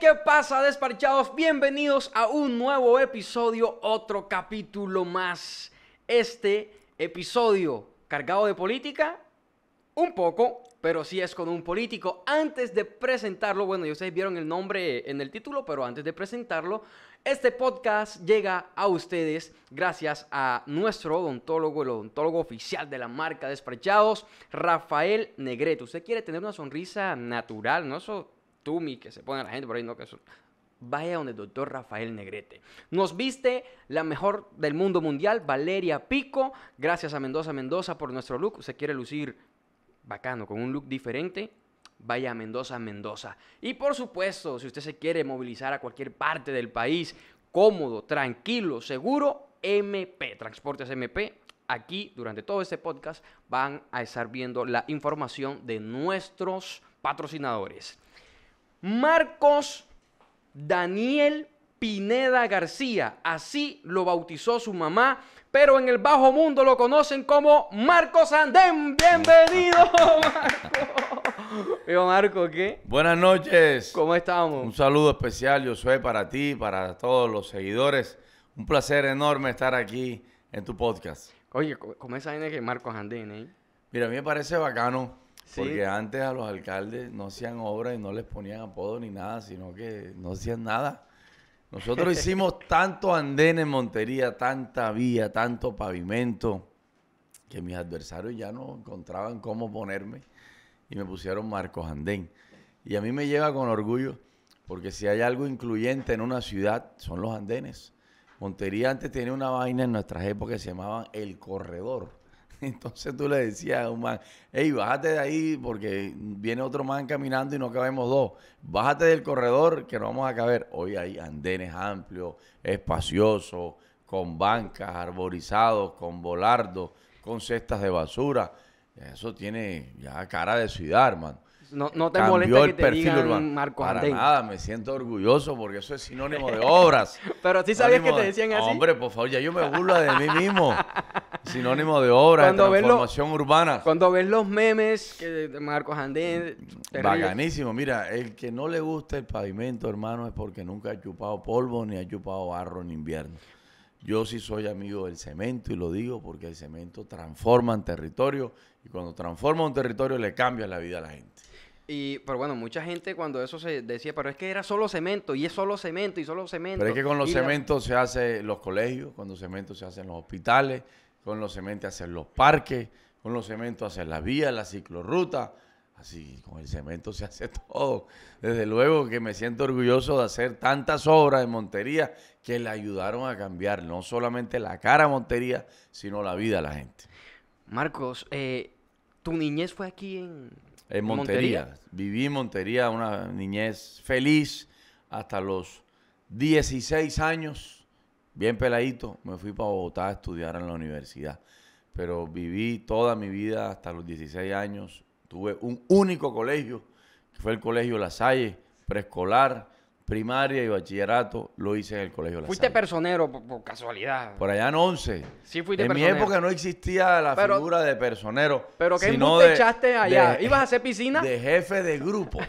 ¿qué pasa, desparchados? Bienvenidos a un nuevo episodio, otro capítulo más. Este episodio cargado de política, un poco, pero sí es con un político. Antes de presentarlo, bueno, ya ustedes vieron el nombre en el título, pero antes de presentarlo, este podcast llega a ustedes gracias a nuestro odontólogo, el odontólogo oficial de la marca Despachados, Rafael Negreto. Usted quiere tener una sonrisa natural, ¿no? Eso tumi que se pone la gente por ahí, no que eso. Vaya donde el doctor Rafael Negrete. Nos viste la mejor del mundo mundial, Valeria Pico. Gracias a Mendoza Mendoza por nuestro look. Se quiere lucir bacano, con un look diferente. Vaya a Mendoza Mendoza. Y por supuesto, si usted se quiere movilizar a cualquier parte del país, cómodo, tranquilo, seguro, MP, Transportes MP, aquí durante todo este podcast van a estar viendo la información de nuestros patrocinadores. Marcos Daniel Pineda García. Así lo bautizó su mamá, pero en el bajo mundo lo conocen como Marcos Andén. Bienvenido, Marcos! Buenas noches. ¿Cómo estamos? Un saludo especial, yo soy para ti, para todos los seguidores. Un placer enorme estar aquí en tu podcast. Oye, ¿cómo es esa que Marcos Andén, eh? Mira, a mí me parece bacano porque antes a los alcaldes no hacían obras y no les ponían apodo ni nada, sino que no hacían nada. Nosotros hicimos tanto andén en Montería, tanta vía, tanto pavimento, que mis adversarios ya no encontraban cómo ponerme y me pusieron Marcos Andén. Y a mí me lleva con orgullo, porque si hay algo incluyente en una ciudad, son los andenes. Montería antes tenía una vaina en nuestras épocas que se llamaba el corredor Entonces tú le decías a un man, hey, bájate de ahí porque viene otro man caminando y no cabemos dos. Bájate del corredor que no vamos a caber. Hoy hay andenes amplios, espaciosos, con bancas, arborizados, con volardos, con cestas de basura. Eso tiene ya cara de ciudad, hermano. No, no te Cambió molesta que te urbano. Marco Para nada, me siento orgulloso porque eso es sinónimo de obras. Pero sí sabías que te decían así. Hombre, por favor, ya yo me burlo de mí mismo. Sinónimo de obras, de transformación urbana. Cuando ves los memes que de Marcos Andén. Bacanísimo. Mira, el que no le gusta el pavimento, hermano, es porque nunca ha chupado polvo ni ha chupado barro en invierno. Yo sí soy amigo del cemento y lo digo porque el cemento transforma en territorio y cuando transforma un territorio le cambia la vida a la gente. Y, pero bueno, mucha gente cuando eso se decía, pero es que era solo cemento, y es solo cemento, y solo cemento. Pero es que con los cementos se hacen los colegios, con los cementos se hacen los hospitales, con los cementos hacen los parques, con los cementos hacen las vías, la ciclorruta Así, con el cemento se hace todo. Desde luego que me siento orgulloso de hacer tantas obras en Montería que le ayudaron a cambiar no solamente la cara a Montería, sino la vida a la gente. Marcos, eh, tu niñez fue aquí en, en Montería. Viví en Montería una niñez feliz hasta los 16 años, bien peladito. Me fui para Bogotá a estudiar en la universidad. Pero viví toda mi vida hasta los 16 años. Tuve un único colegio, que fue el Colegio La Salle, preescolar primaria y bachillerato lo hice en el Colegio La Fuiste personero por, casualidad. Por allá en 11. Sí, fuiste en personero. En mi época no existía la figura de personero. Pero que te echaste allá. ¿Ibas a hacer piscina? De jefe de grupo.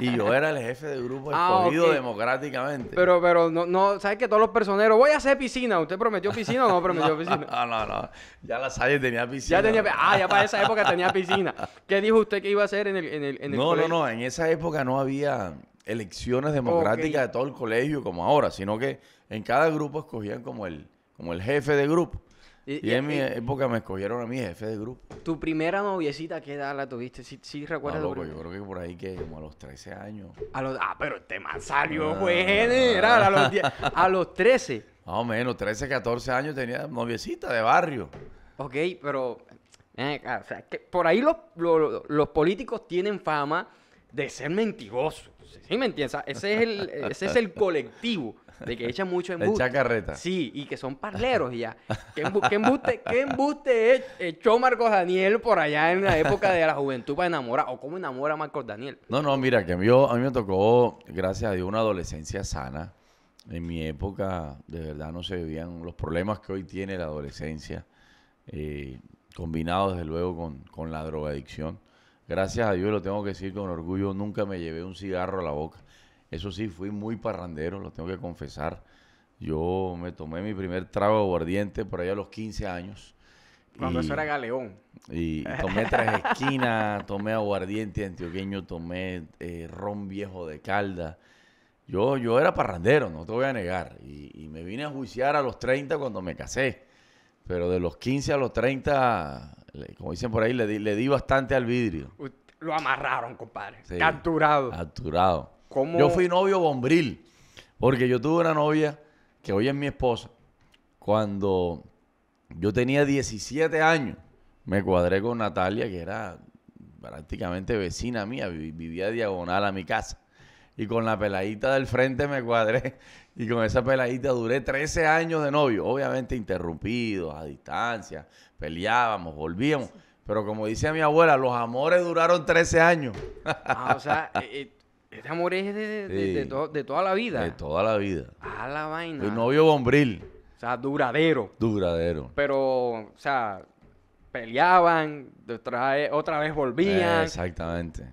y yo era el jefe de grupo ah, escogido democráticamente. Pero, pero no, no, ¿sabes que todos los personeros? Voy a hacer piscina. ¿Usted prometió piscina o no prometió piscina? Ah no, no. Ya La Salle tenía piscina. Ya tenía, ah, ya para esa época tenía piscina. ¿Qué dijo usted que iba a hacer en el, en el, en no, No, no, en esa época no había elecciones democráticas de todo el colegio como ahora, sino que en cada grupo escogían como el, como el jefe de grupo. Y, en mi época me escogieron a mi jefe de grupo. ¿Tu primera noviecita qué edad la tuviste? ¿Sí, sí recuerdas? yo creo que por ahí que como a los 13 años. ah, pero este man salió, ah. fue general a los, 13. Más o menos, 13, 14 años tenía noviecita de barrio. Ok, pero... por ahí los políticos tienen fama de ser mentiroso. ¿Sí me entiendes? Ese es el, eh, ese es el colectivo de que echan mucho embuste. Echa carreta. Sí, y que son parleros y ya. ¿Qué embuste, e-, echó Marcos Daniel por allá en la época de la juventud para enamorar? ¿O cómo enamora Marcos Daniel? No, no, mira, que a mí, me tocó, gracias a Dios, una adolescencia sana. En mi época, de verdad, no se vivían los problemas que hoy tiene la adolescencia, eh, combinados, desde luego, con, con la drogadicción gracias a Dios, lo tengo que decir con orgullo, nunca me llevé un cigarro a la boca. Eso sí, fui muy parrandero, lo tengo que confesar. Yo me tomé mi primer trago de aguardiente por allá a los 15 años. Cuando eso era galeón. Y, tomé tres esquinas, tomé aguardiente antioqueño, tomé eh, ron viejo de calda. Yo, yo era parrandero, no te voy a negar. Y, y, me vine a juiciar a los 30 cuando me casé. Pero de los 15 a los 30 como dicen por ahí, le di, le bastante al vidrio. Lo amarraron, compadre. capturado. Capturado. Yo fui novio bombril. Porque yo tuve una novia que hoy es mi esposa. Cuando yo tenía 17 años, me cuadré con Natalia, que era prácticamente vecina mía, vivía diagonal a mi casa y con la peladita del frente me cuadré y con esa peladita duré 13 años de novio, obviamente interrumpido, a distancia, peleábamos, volvíamos, pero como dice mi abuela, los amores duraron 13 años. Ah, o sea, eh, eh, este amor es de, toda la vida. De toda la vida. Ah, la vaina. El novio bombril. O sea, duradero. Duradero. Pero, o sea, peleaban, otra vez, volvían. Eh, exactamente.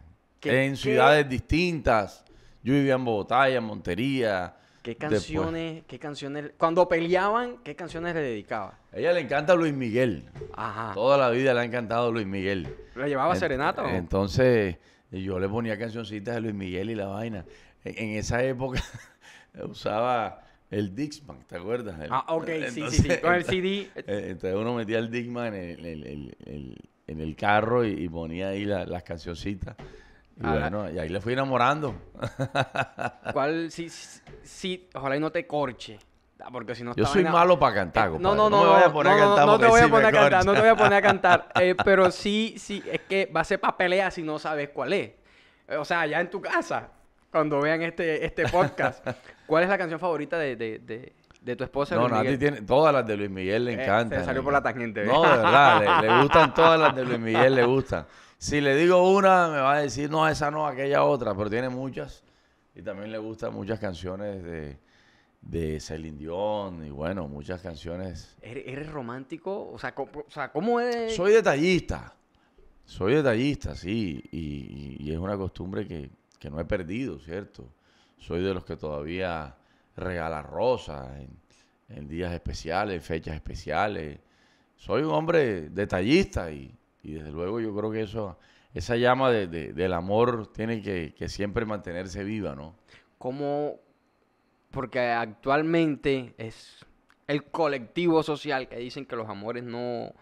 en ciudades distintas yo vivía en Bogotá en Montería. ¿Qué canciones, qué canciones, cuando peleaban, qué canciones le dedicaba? ella le encanta Luis Miguel. Ajá. Toda la vida le ha encantado Luis Miguel. ¿La llevaba serenato? Entonces, yo le ponía cancioncitas de Luis Miguel y la vaina. En, esa época usaba el Dixman, ¿te acuerdas? ah, ok, sí, sí, sí, con el CD. Eh, entonces uno metía el Dixman en el, carro y, ponía ahí las cancioncitas. Y bueno, y ahí le fui enamorando. ¿Cuál? Sí, ojalá y no te corche. Ah, porque si no Yo soy malo para cantar, eh, No, no, no. No, voy a poner a cantar no, te voy a poner a cantar, no te voy a poner a cantar. pero sí, sí, es que va a ser para pelea si no sabes cuál es. Eh, o sea, allá en tu casa, cuando vean este, este podcast, ¿cuál es la canción favorita de, de, de, de tu esposa? No, no Nati tiene todas las de Luis Miguel le encanta. Eh, encantan. Se salió por la tangente. No, de verdad, le gustan todas las de Luis Miguel, le gustan si le digo una, me va a decir, no, esa no, aquella otra, pero tiene muchas. Y también le gustan muchas canciones de, de y bueno, muchas canciones. ¿Er-, ¿Eres romántico? O sea, ¿cómo, eres? Soy detallista. Soy detallista, sí. Y, es una costumbre que, no he perdido, ¿cierto? Soy de los que todavía regala rosas en, en días especiales, fechas especiales. Soy un hombre detallista y, y desde luego yo creo que eso, esa llama del amor tiene que, siempre mantenerse viva, ¿no? ¿Cómo? porque actualmente es el colectivo social que dicen que los amores no,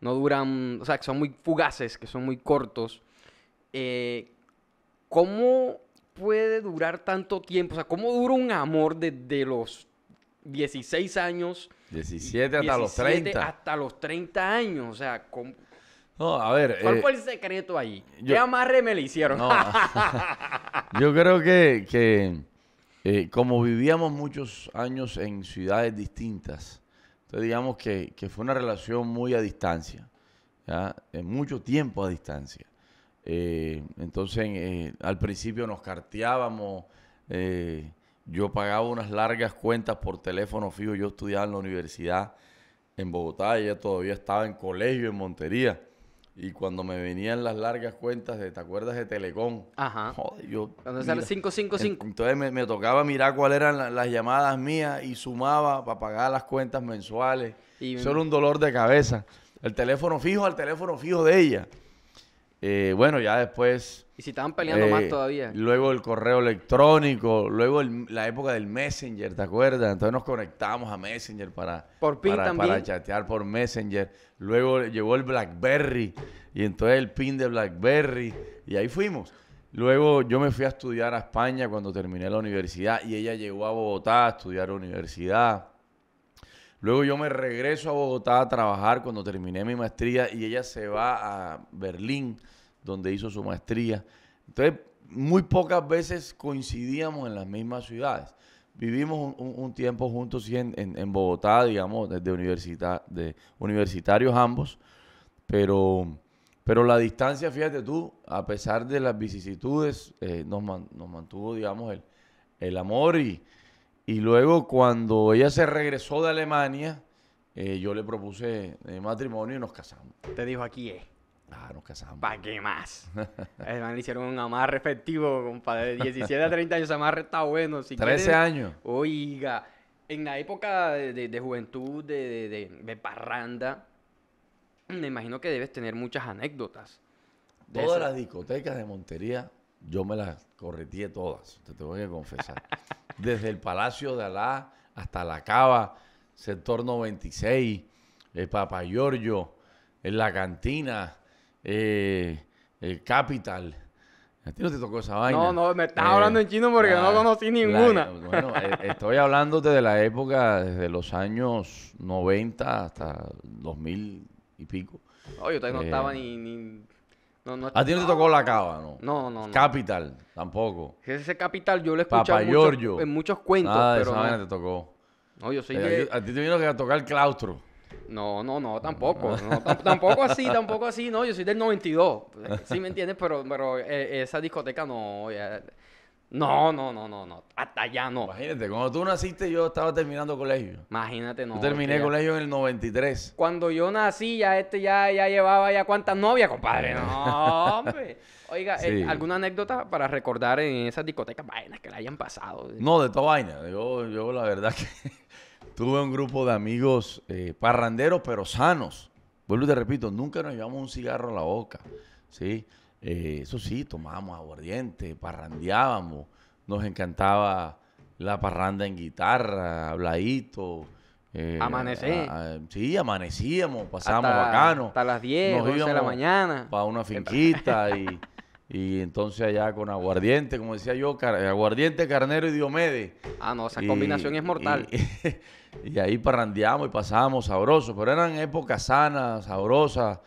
no duran, o sea, que son muy fugaces, que son muy cortos. Eh, ¿Cómo puede durar tanto tiempo? O sea, ¿cómo dura un amor desde los 16 años? 17 hasta los 30. Hasta los 30 años, o sea, ¿cómo? No, a ver. ¿Cuál eh, fue el secreto ahí? ¿Qué amarre me le hicieron? No, yo creo que, eh, como vivíamos muchos años en ciudades distintas, entonces digamos que, fue una relación muy a distancia, eh, mucho tiempo a distancia. entonces, al principio nos carteábamos. yo pagaba unas largas cuentas por teléfono fijo. Yo estudiaba en la universidad en Bogotá, ella todavía estaba en colegio en Montería. Y cuando me venían las largas cuentas de, ¿te acuerdas de Telecom? Ajá. Joder, yo. Cuando el 555. Entonces me, tocaba mirar cuáles eran las llamadas mías y sumaba para pagar las cuentas mensuales. Solo un dolor de cabeza. El teléfono fijo al teléfono fijo de ella. Eh, bueno, ya después... Y si estaban peleando más eh, todavía. Luego el correo electrónico, luego la época del Messenger, ¿te acuerdas? Entonces nos conectamos a Messenger para, para, chatear por Messenger. Luego llegó el Blackberry y entonces el pin de Blackberry y ahí fuimos. Luego yo me fui a estudiar a España cuando terminé la universidad y ella llegó a Bogotá a estudiar universidad. Luego yo me regreso a Bogotá a trabajar cuando terminé mi maestría y ella se va a Berlín, donde hizo su maestría. Entonces, muy pocas veces coincidíamos en las mismas ciudades. Vivimos un, tiempo juntos en, Bogotá, digamos, desde de universitarios ambos, pero, pero la distancia, fíjate tú, a pesar de las vicisitudes, eh, nos, mantuvo, digamos, el amor y, y luego cuando ella se regresó de Alemania, eh, yo le propuse eh, matrimonio y nos casamos. Te dijo aquí Ah, nos casamos. ¿Para qué más? Además, eh, le hicieron un amarre efectivo, compadre. De 17 a 30 años, amarre está bueno. Si 13 años. Oiga, en la época de, juventud, de, parranda, me imagino que debes tener muchas anécdotas. Todas las discotecas de Montería yo me las correteé todas, te tengo que confesar. Desde el Palacio de Alá hasta La Cava, sector 96, el Papa Giorgio, en La Cantina, eh, el Capital. ¿A ti no te tocó esa vaina? No, no, me estás hablando en chino porque no eh, conocí ninguna. Eh, bueno, estoy hablando desde la época desde los años 90 hasta 2000 y pico. Oye, yo no estaba ni a ti no te tocó la cava, ¿no? No, no, Capital, tampoco. Ese Capital yo lo he escuchado mucho, en muchos cuentos. Ah, pero esa no. te tocó. No, yo soy de... A ti te vino que a tocar el claustro. No, no, no, tampoco. tampoco así, tampoco así, no. Yo soy del 92. Eh, sí, ¿me entiendes? Pero, pero eh, esa discoteca no. No, no, no, no, no. Hasta ya no. Imagínate, cuando tú naciste yo estaba terminando colegio. Imagínate, no. Yo terminé colegio en el 93. Cuando yo nací ya este ya, ya llevaba ya cuántas novias, compadre. No, hombre. Oiga, eh, ¿alguna anécdota para recordar en esas discotecas vainas que le hayan pasado? No, de toda vaina. Yo, yo la verdad que tuve un grupo de amigos eh, parranderos pero sanos. Vuelvo y te repito, nunca nos llevamos un cigarro a la boca, ¿sí? sí eh, eso sí, tomábamos aguardiente, parrandeábamos, nos encantaba la parranda en guitarra, habladito. Eh, sí, amanecíamos, pasábamos bacano. Hasta las 10, de la mañana. Para una finquita y, entonces allá con aguardiente, como decía yo, aguardiente, carnero y diomedes. Ah, no, esa combinación es mortal. Y, ahí parrandeamos y pasábamos sabrosos, pero eran épocas sanas, sabrosas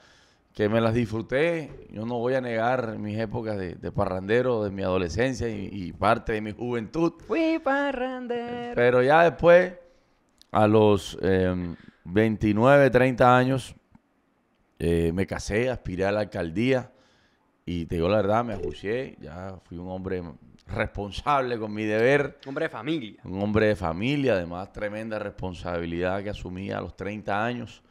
que me las disfruté. Yo no voy a negar mis épocas de, parrandero, de mi adolescencia y, parte de mi juventud. Fui parrandero. Pero ya después, a los 29, em, 30 años, eh, me casé, aspiré a la alcaldía y te digo la verdad, me ajusté, Ya fui un hombre responsable con mi deber. Un hombre de familia. Un hombre de familia, además tremenda responsabilidad que asumí a los 30 años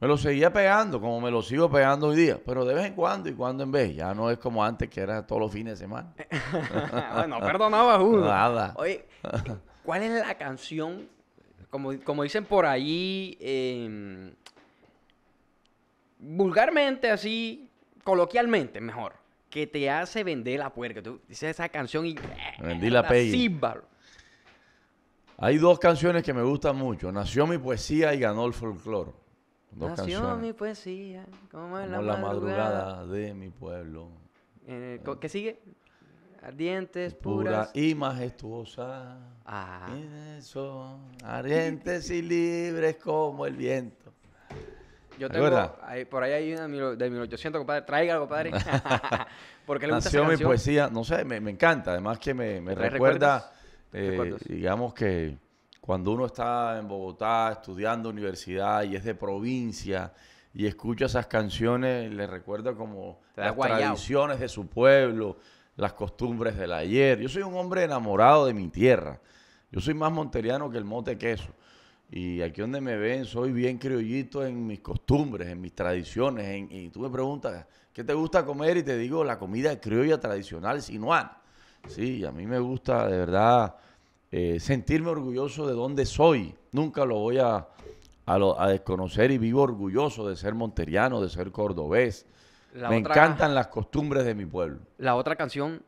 me lo seguía pegando, como me lo sigo pegando hoy día, pero de vez en cuando y cuando en vez. Ya no es como antes que era todos los fines de semana. bueno, perdonaba uno. Nada. Oye, ¿cuál es la canción? Como, dicen por ahí, em, vulgarmente así, coloquialmente mejor, que te hace vender la puerta Tú dices esa canción y... Eh, Vendí la pella. Hay dos canciones que me gustan mucho. Nació mi poesía y ganó el folclore. Nació mi poesía, como en la, madrugada, de mi pueblo. Eh, ¿Qué sigue? Ardientes, puras. y majestuosa. Ah. ardientes y libres como el viento. Yo tengo, por ahí hay una de 1800, compadre. Traiga, compadre. Porque Nació mi poesía, no sé, me, encanta. Además que me, recuerda, eh, digamos que cuando uno está en Bogotá estudiando universidad y es de provincia y escucha esas canciones, le recuerda como las tradiciones de su pueblo, las costumbres del ayer. Yo soy un hombre enamorado de mi tierra. Yo soy más monteriano que el mote queso. Y aquí donde me ven, soy bien criollito en mis costumbres, en mis tradiciones. y tú me preguntas, ¿qué te gusta comer? Y te digo, la comida criolla tradicional sinuana. Sí, a mí me gusta de verdad eh, sentirme orgulloso de donde soy. Nunca lo voy a, desconocer y vivo orgulloso de ser monteriano, de ser cordobés. Me encantan las costumbres de mi pueblo. La otra canción.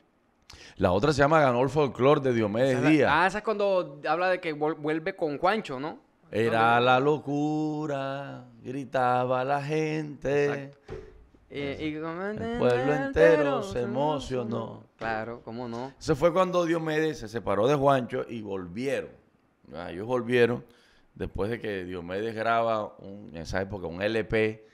La otra se llama Ganó el folclore de Diomedes Díaz. Ah, esa es cuando habla de que vuelve con Juancho, ¿no? Era la locura, gritaba la gente. Eh, y, el pueblo entero se emocionó. Claro, cómo no. Eso fue cuando Diomedes se separó de Juancho y volvieron. Ah, ellos volvieron después de que Diomedes graba un, en esa época un LP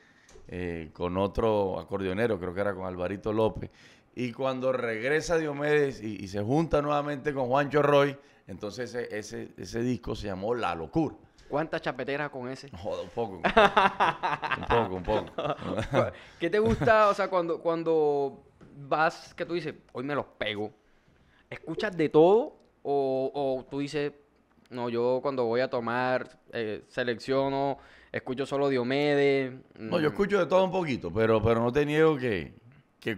eh, con otro acordeonero, creo que era con Alvarito López. Y cuando regresa Diomedes y, se junta nuevamente con Juancho Roy, entonces ese, ese, disco se llamó La Locura. ¿Cuántas chapeteras con ese? Joder, un poco. Un poco, un poco. ¿Qué te gusta, o sea, cuando, cuando vas, que tú dices, hoy me los pego. ¿Escuchas de todo o, o tú dices, no, yo cuando voy a tomar, eh, selecciono, escucho solo Diomedes? No, yo mm. escucho de todo un poquito, pero, pero no te niego que,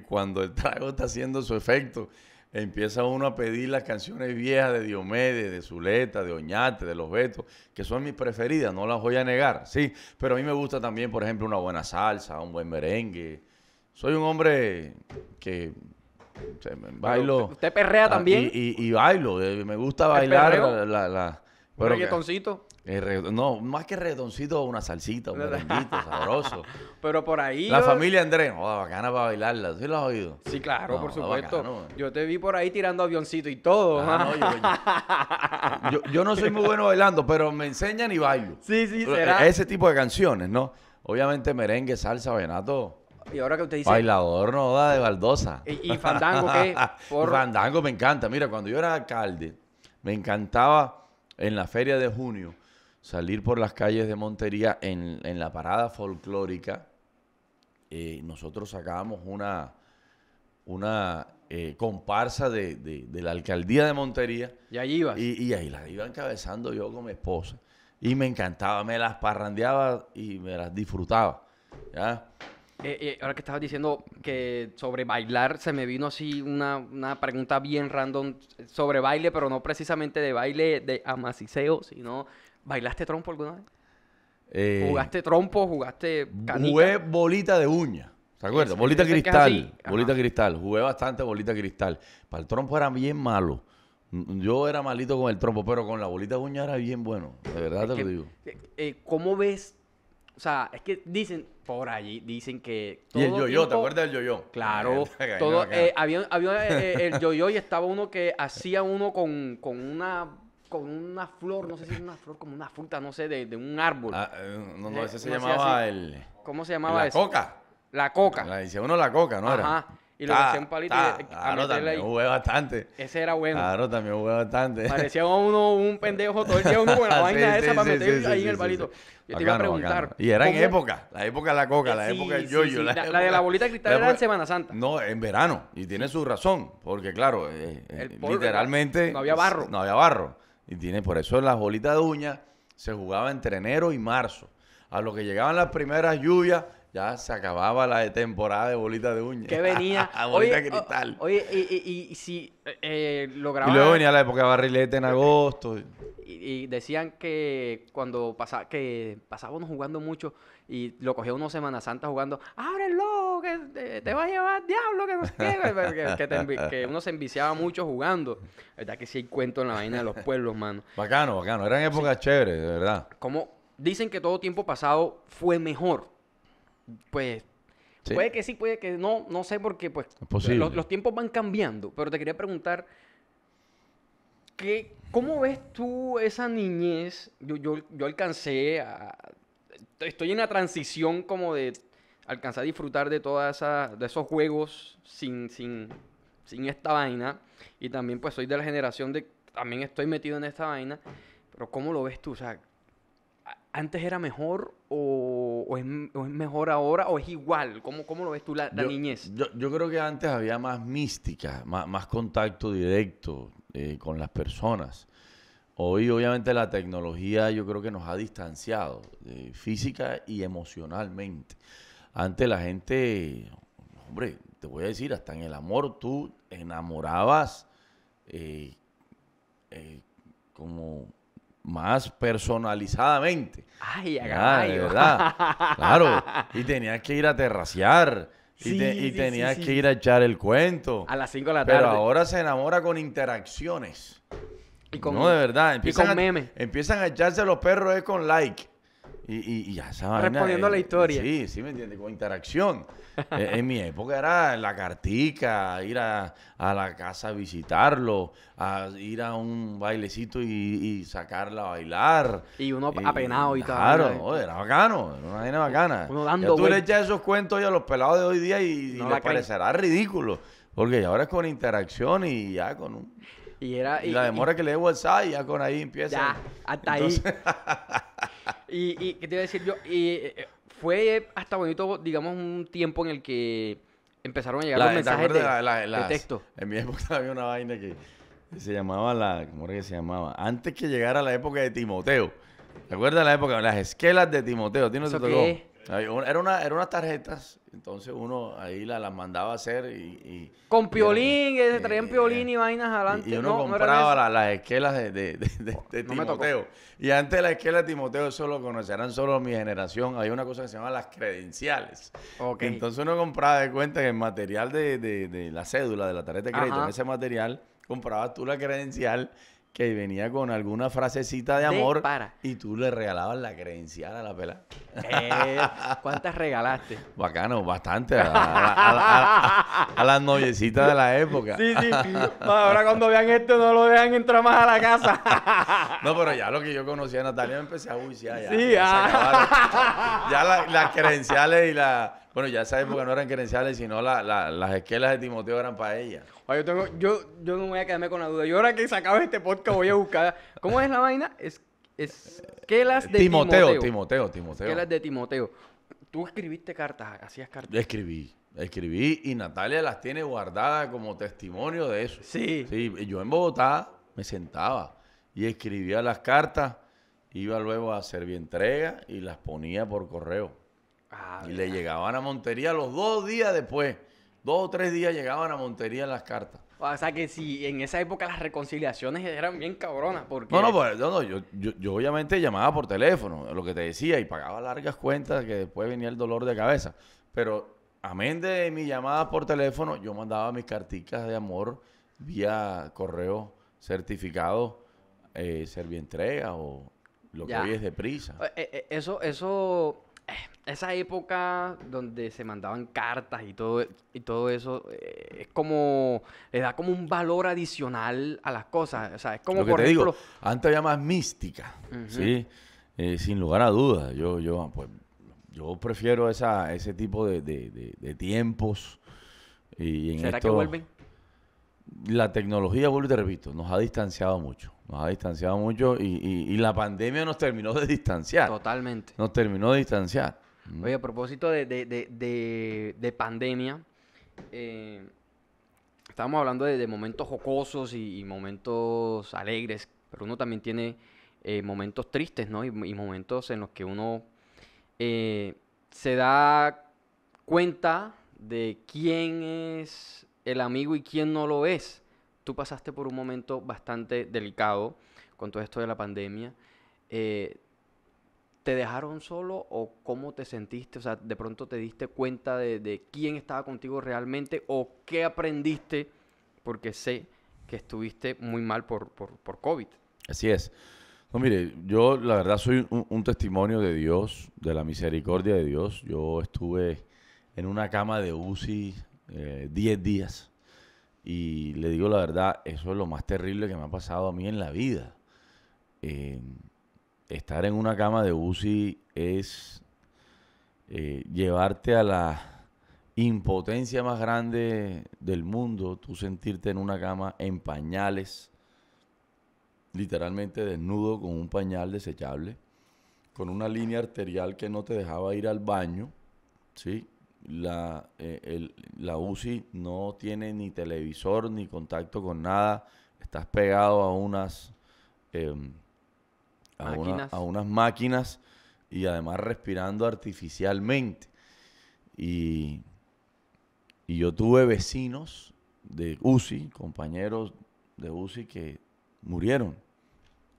cuando el trago está haciendo su efecto, empieza uno a pedir las canciones viejas de Diomedes, de Zuleta, de Oñate, de Los Betos, que son mis preferidas, no las voy a negar, sí, pero a mí me gusta también, por ejemplo, una buena salsa, un buen merengue, soy un hombre que bailo. ¿Usted perrea ah, también? Y, bailo, eh, me gusta bailar. La, ¿Un reggaetoncito? Eh, no, más que reggaetoncito, una salsita, un sabroso. Pero por ahí. La familia Andrés, oh, bacana para bailarla, ¿sí lo has oído? Sí, claro, por supuesto. yo te vi por ahí tirando avioncito y todo. Ah, yo, no soy muy bueno bailando, pero me enseñan y bailo. Sí, sí, eh, será. Ese tipo de canciones, ¿no? Obviamente merengue, salsa, venato y ahora que usted dice. Bailador no de baldosa. ¿Y, Fandango qué? Fandango me encanta. Mira, cuando yo era alcalde, me encantaba en la feria de junio salir por las calles de Montería en, la parada folclórica. Eh, nosotros sacábamos una, una eh, comparsa de, la alcaldía de Montería. Y ahí iba. Y, ahí la iba encabezando yo con mi esposa. Y me encantaba, me las parrandeaba y me las disfrutaba. ¿ya? Eh, eh, ahora que estabas diciendo que sobre bailar, se me vino así una, pregunta bien random sobre baile, pero no precisamente de baile de amasiceo, sino ¿bailaste trompo alguna vez? Eh, ¿Jugaste trompo? ¿Jugaste Jugué bolita de uña. ¿Te acuerdas? Bolita cristal. Bolita cristal. Jugué bastante bolita cristal. Para el trompo era bien malo. Yo era malito con el trompo, pero con la bolita de uña era bien bueno. De verdad te lo digo. ¿Cómo ves o sea, es que dicen, por allí, dicen que. Todo y el yo-yo, ¿te acuerdas del yo Claro. todo, eh, había había eh, eh, el yo-yo y estaba uno que hacía uno con, con una con una flor, no sé si es una flor, como una fruta, no sé, de, de un árbol. Ah, eh, no, no, ese se llamaba el. ¿Cómo se llamaba eso? La coca. La coca. La dice uno la coca, ¿no Ajá. Y lo hacía un palito jugué bastante. Ese era bueno. Claro, también jugué bastante. Parecía uno un pendejo todo el día uno con la vaina esa para meter ahí en el palito. Yo te iba a preguntar. Y era en época, la época de la coca, la época del yoyo. La, de la bolita de cristal era en Semana Santa. No, en verano. Y tiene su razón, porque claro, eh, eh, literalmente. No había barro. No había barro. Y tiene, por eso las bolitas de uña se jugaba entre enero y marzo. A lo que llegaban las primeras lluvias, ya se acababa la temporada de bolita de uña. Que venía. A bolita de cristal. oye, y, y, si eh, lo grabamos. Y luego venía la época de barrilete en agosto. Y, decían que cuando pasaba, que pasábamos jugando mucho y lo cogía uno Semana Santa jugando, ábrelo, que te, va a llevar diablo, que no sé qué, que, uno se enviciaba mucho jugando. La verdad que sí hay cuento en la vaina de los pueblos, mano. Bacano, bacano. Eran épocas chéveres, de verdad. Como dicen que todo tiempo pasado fue mejor pues puede que sí, puede que no, no sé porque pues los, tiempos van cambiando, pero te quería preguntar, ¿qué, ¿cómo ves tú esa niñez? Yo, yo, yo alcancé a... Estoy en la transición como de alcanzar a disfrutar de todas de esos juegos sin, sin, sin esta vaina. Y también pues soy de la generación de, también estoy metido en esta vaina. Pero ¿cómo lo ves tú? O sea, antes era mejor o, es, mejor ahora o es igual? ¿Cómo, cómo lo ves tú la, niñez? Yo, creo que antes había más mística, más, contacto directo eh, con las personas. Hoy obviamente la tecnología yo creo que nos ha distanciado eh, física y emocionalmente. Antes la gente, hombre, te voy a decir, hasta en el amor tú enamorabas eh, como más personalizadamente. Ay, verdad. claro. Y tenías que ir a terracear y, tenías que ir a echar el cuento. A las 5 de la tarde. Pero ahora se enamora con interacciones. Y con, no, de verdad. Empiezan Empiezan a echarse los perros con like. Y, y, ya esa Respondiendo a la historia. Sí, sí, ¿me entiende. Con interacción. E, en mi época era la cartica, ir a, la casa a visitarlo, a ir a un bailecito y, sacarla a bailar. Y uno apenado y tal. Claro, era bacano, era una vaina bacana. Uno dando tú le echas esos cuentos a los pelados de hoy día y, les parecerá ridículo. Porque ahora es con interacción y ya con un... Y, era, y, la demora que le dé WhatsApp y ya con ahí empieza. Ya, hasta ahí. Y, y ¿qué te iba a decir yo? Y eh, eh, fue hasta bonito, digamos, un tiempo en el que empezaron a llegar los mensajes de, texto. En mi época había una vaina que se llamaba la... ¿Cómo era que se llamaba? Antes que llegara la época de Timoteo. ¿Te acuerdas la época? Las esquelas de Timoteo. ¿Tienes no era una, era unas tarjetas, entonces uno ahí las mandaba a hacer y... Con piolín, eh, traían piolín eh, y vainas adelante. Y, uno no, compraba las esquelas de, de, Timoteo. Y antes de las esquelas de Timoteo, eso lo conocerán solo mi generación, había una cosa que se llama las credenciales. Entonces uno compraba de cuenta que el material de, la cédula, de la tarjeta de crédito, en ese material, comprabas tú la credencial que venía con alguna frasecita de amor y tú le regalabas la credencial a la pela eh, ¿Cuántas regalaste? Bacano, bastante. A, las noviecitas de la época. Sí, sí. Ahora cuando vean esto no lo dejan entrar más a la casa. no, pero ya lo que yo conocía a Natalia me empecé a bucear ya. Sí, ya. Ah. Ya las credenciales y la bueno, ya sabes porque no eran credenciales, sino las esquelas de Timoteo eran para ella. yo, tengo, yo, no voy a quedarme con la duda. Yo ahora que se este podcast voy a buscar. ¿Cómo es la vaina? Es, esquelas de Timoteo. Timoteo, Timoteo, Timoteo. Esquelas de Timoteo. Tú escribiste cartas, hacías cartas. Escribí. Escribí y Natalia las tiene guardadas como testimonio de eso. Sí. Sí, yo en Bogotá me sentaba y escribía las cartas, iba luego a hacer entrega y las ponía por correo. Ah, y le llegaban a Montería los dos días después. Dos o tres días llegaban a Montería las cartas. O sea que si en esa época las reconciliaciones eran bien cabronas. Porque... No, no, pues, yo, obviamente llamaba por teléfono, lo que te decía, y pagaba largas cuentas que después venía el dolor de cabeza. Pero amén de mis llamadas por teléfono, yo mandaba mis carticas de amor vía correo certificado, eh, servientrega o lo que hoy es de prisa. Eh, eh, eso, eso esa época donde se mandaban cartas y todo, y todo eso, eh, es como, le da como un valor adicional a las cosas. O sea, es como, por ejemplo... antes había más mística, ¿sí? Eh, sin lugar a dudas. Yo, yo, pues, yo prefiero esa, ese tipo de, tiempos. Y ¿Será que vuelven? la tecnología, vuelvo y te repito, nos ha distanciado mucho. Nos ha distanciado mucho y, la pandemia nos terminó de distanciar. Totalmente. Nos terminó de distanciar. Mm. Oye, a propósito de, pandemia, eh, estábamos hablando de, momentos jocosos y, momentos alegres, pero uno también tiene eh, momentos tristes, ¿no? Y, momentos en los que uno eh, se da cuenta de quién es el amigo y quién no lo es. Tú pasaste por un momento bastante delicado con todo esto de la pandemia. Eh, ¿Te dejaron solo o cómo te sentiste? O sea, de pronto te diste cuenta de, quién estaba contigo realmente o qué aprendiste, porque sé que estuviste muy mal por, por, COVID. Así es. No, mire, yo la verdad soy un, un, testimonio de Dios, de la misericordia de Dios. Yo estuve en una cama de UCI 10 eh, días. Y le digo la verdad, eso es lo más terrible que me ha pasado a mí en la vida. Eh, estar en una cama de UCI es eh, llevarte a la impotencia más grande del mundo, tú sentirte en una cama en pañales, literalmente desnudo con un pañal desechable, con una línea arterial que no te dejaba ir al baño, ¿sí? La, eh, la UCI no tiene ni televisor ni contacto con nada. Estás pegado a unas, em, a, unas máquinas y además respirando artificialmente. Y, y yo tuve vecinos de UCI, compañeros de UCI que murieron.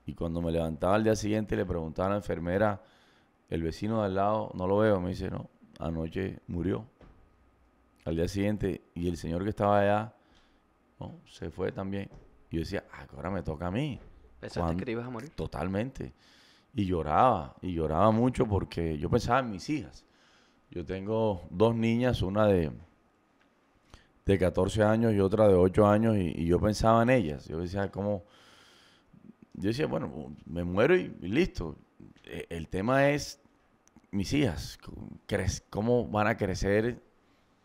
Y cuando me levantaba al día siguiente y le preguntaba a la enfermera, el vecino de al lado, no lo veo, me dice, no, anoche murió. Al día siguiente, y el señor que estaba allá se fue también. yo decía, ah, ahora me toca a mí. ¿Pensaste que ibas a morir? Totalmente. Y lloraba, y lloraba mucho porque yo pensaba en mis hijas. Yo tengo dos niñas, una de, de 14 años y otra de 8 años, y, yo pensaba en ellas. Yo decía, ¿cómo? Yo decía, bueno, me muero y listo. E, el tema es mis hijas, ¿cómo van a crecer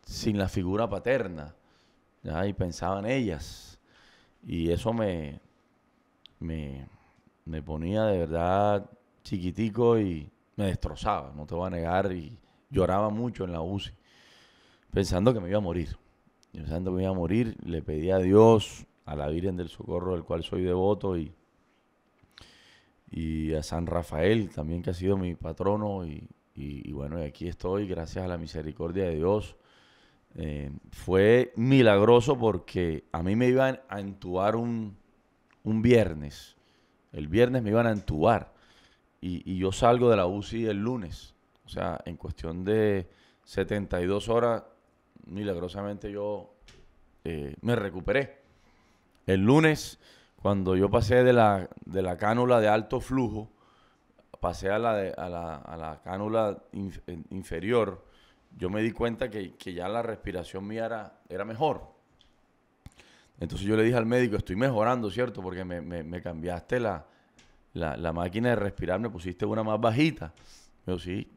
sin la figura paterna? Y pensaba en ellas. Y eso me, me, ponía de verdad chiquitico y me destrozaba, no te voy a negar, y lloraba mucho en la UCI, pensando que me iba a morir. Pensando que me iba a morir, le pedí a Dios, a la Virgen del Socorro, del cual soy devoto, y, y a San Rafael, también que ha sido mi patrono y, y, bueno, aquí estoy, gracias a la misericordia de Dios. Eh, fue milagroso porque a mí me iban a entubar un, un viernes. El viernes me iban a entubar. Y, yo salgo de la UCI el lunes. O sea, en cuestión de 72 horas, milagrosamente yo eh, me recuperé. El lunes, cuando yo pasé de de la cánula de alto flujo pasé a la, cánula inferior, yo me di cuenta que, ya la respiración mía era, mejor. Entonces yo le dije al médico, estoy mejorando, ¿cierto? Porque me, cambiaste la, máquina de respirar, me pusiste una más bajita. pero sí,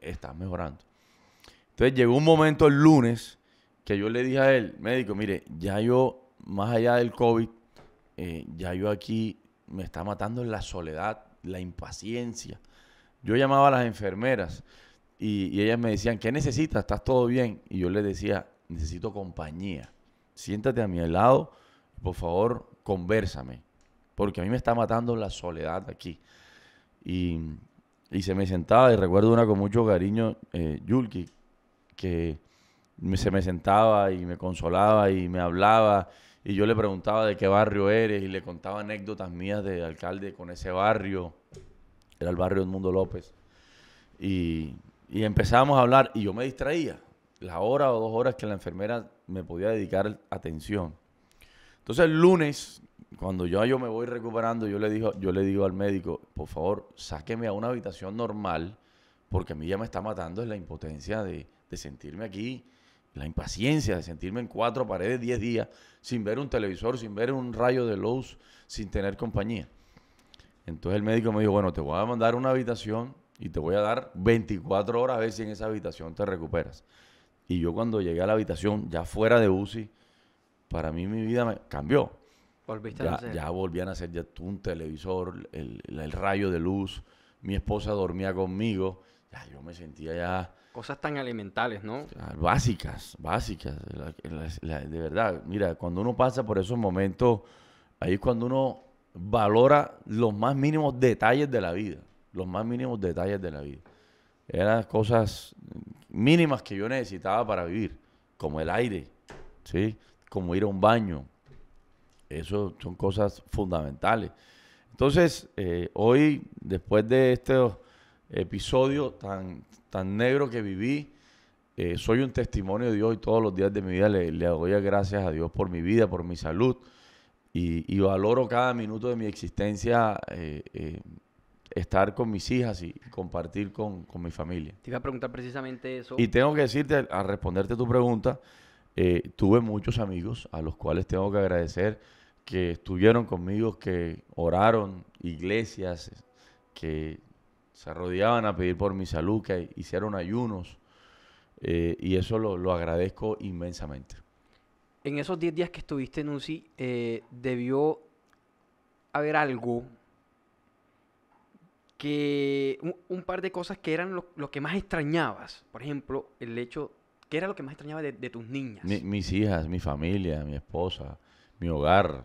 estás mejorando. Entonces llegó un momento el lunes que yo le dije a él, médico, mire, ya yo, más allá del COVID, eh, ya yo aquí me está matando en la soledad la impaciencia. Yo llamaba a las enfermeras y, ellas me decían, ¿qué necesitas? ¿Estás todo bien? Y yo les decía, necesito compañía. Siéntate a mi lado, por favor, conversame, porque a mí me está matando la soledad aquí. Y, se me sentaba, y recuerdo una con mucho cariño, eh, Yulki, que se me sentaba y me consolaba y me hablaba y yo le preguntaba de qué barrio eres y le contaba anécdotas mías de alcalde con ese barrio. Era el barrio Mundo López. Y, empezábamos a hablar y yo me distraía. La hora o dos horas que la enfermera me podía dedicar atención. Entonces el lunes, cuando yo, yo me voy recuperando, yo le, digo, yo le digo al médico, por favor, sáqueme a una habitación normal, porque a mí ya me está matando es la impotencia de sentirme aquí la impaciencia de sentirme en cuatro paredes diez días sin ver un televisor, sin ver un rayo de luz, sin tener compañía. Entonces el médico me dijo, bueno, te voy a mandar una habitación y te voy a dar 24 horas a ver si en esa habitación te recuperas. Y yo cuando llegué a la habitación, ya fuera de UCI, para mí mi vida cambió. ya, volvían a ser ya un televisor, el, rayo de luz, mi esposa dormía conmigo, yo me sentía ya cosas tan elementales, ¿no? Básicas, básicas, de verdad. Mira, cuando uno pasa por esos momentos, ahí es cuando uno valora los más mínimos detalles de la vida, los más mínimos detalles de la vida. Eran cosas mínimas que yo necesitaba para vivir, como el aire, ¿sí? Como ir a un baño. Eso son cosas fundamentales. Entonces, eh, hoy, después de este episodio tan tan negro que viví. Eh, soy un testimonio de Dios y todos los días de mi vida le, le doy gracias a Dios por mi vida, por mi salud y, valoro cada minuto de mi existencia eh, eh, estar con mis hijas y compartir con, con, mi familia. Te iba a preguntar precisamente eso. Y tengo que decirte, al responderte tu pregunta, tuve muchos amigos a los cuales tengo que agradecer que estuvieron conmigo, que oraron, iglesias, que se rodeaban a pedir por mi salud, que hicieron ayunos. Eh, y eso lo, lo, agradezco inmensamente. En esos 10 días que estuviste en UCI, eh, debió haber algo que un, par de cosas que eran lo, que más extrañabas. Por ejemplo, el hecho, ¿qué era lo que más extrañaba de, tus niñas? mis hijas, mi familia, mi esposa, mi hogar,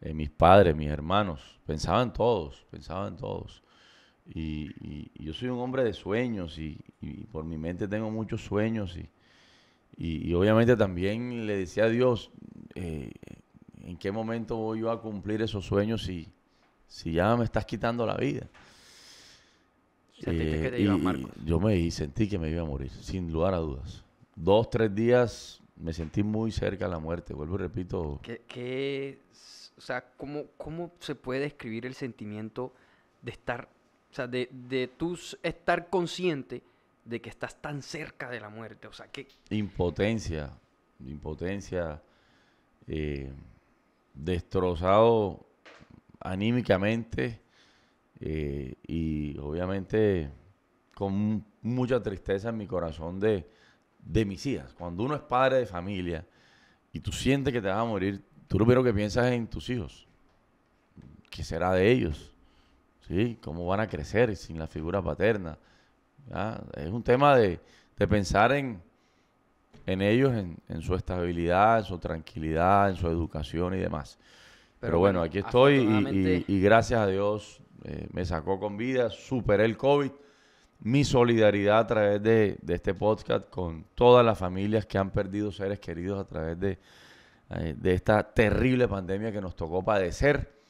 eh, mis padres, mis hermanos. Pensaban todos, pensaban todos. Y, yo soy un hombre de sueños y, por mi mente tengo muchos sueños y, obviamente también le decía a Dios eh, en qué momento voy yo a cumplir esos sueños si, si ya me estás quitando la vida. Eh, pues. yo me sentí que me iba a morir, sin lugar a dudas. Dos, tres días me sentí muy cerca de la muerte, vuelvo y repito. sea, ¿cómo, ¿Cómo se puede describir el sentimiento de estar o sea, de, de tú estar consciente de que estás tan cerca de la muerte. O sea, que... Impotencia, impotencia, eh, destrozado anímicamente eh, y obviamente con mucha tristeza en mi corazón de, de mis hijas. Cuando uno es padre de familia y tú sientes que te vas a morir, tú lo primero que piensas es en tus hijos. ¿Qué será de ellos? ¿Cómo van a crecer sin la figura paterna? Es un tema de, pensar en, en ellos, en, su estabilidad, en su tranquilidad, en su educación y demás. Pero, bueno, aquí estoy y, gracias a Dios eh, me sacó con vida, superé el COVID. Mi solidaridad a través de, este podcast con todas las familias que han perdido seres queridos a través de eh, esta terrible pandemia que nos tocó padecer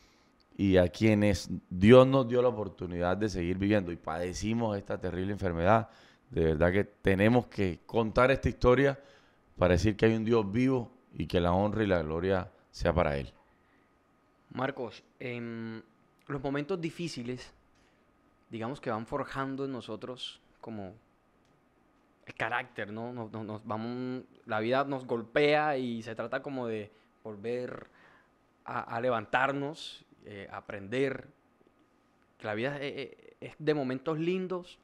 y a quienes Dios nos dio la oportunidad de seguir viviendo y padecimos esta terrible enfermedad. De verdad que tenemos que contar esta historia para decir que hay un Dios vivo y que la honra y la gloria sea para Él. Marcos, en em, los momentos difíciles, digamos que van forjando en nosotros como el carácter, ¿no? Nos, vamos, la vida nos golpea y se trata como de volver a levantarnos eh, aprender. Que la vida eh, eh, es, de momentos lindos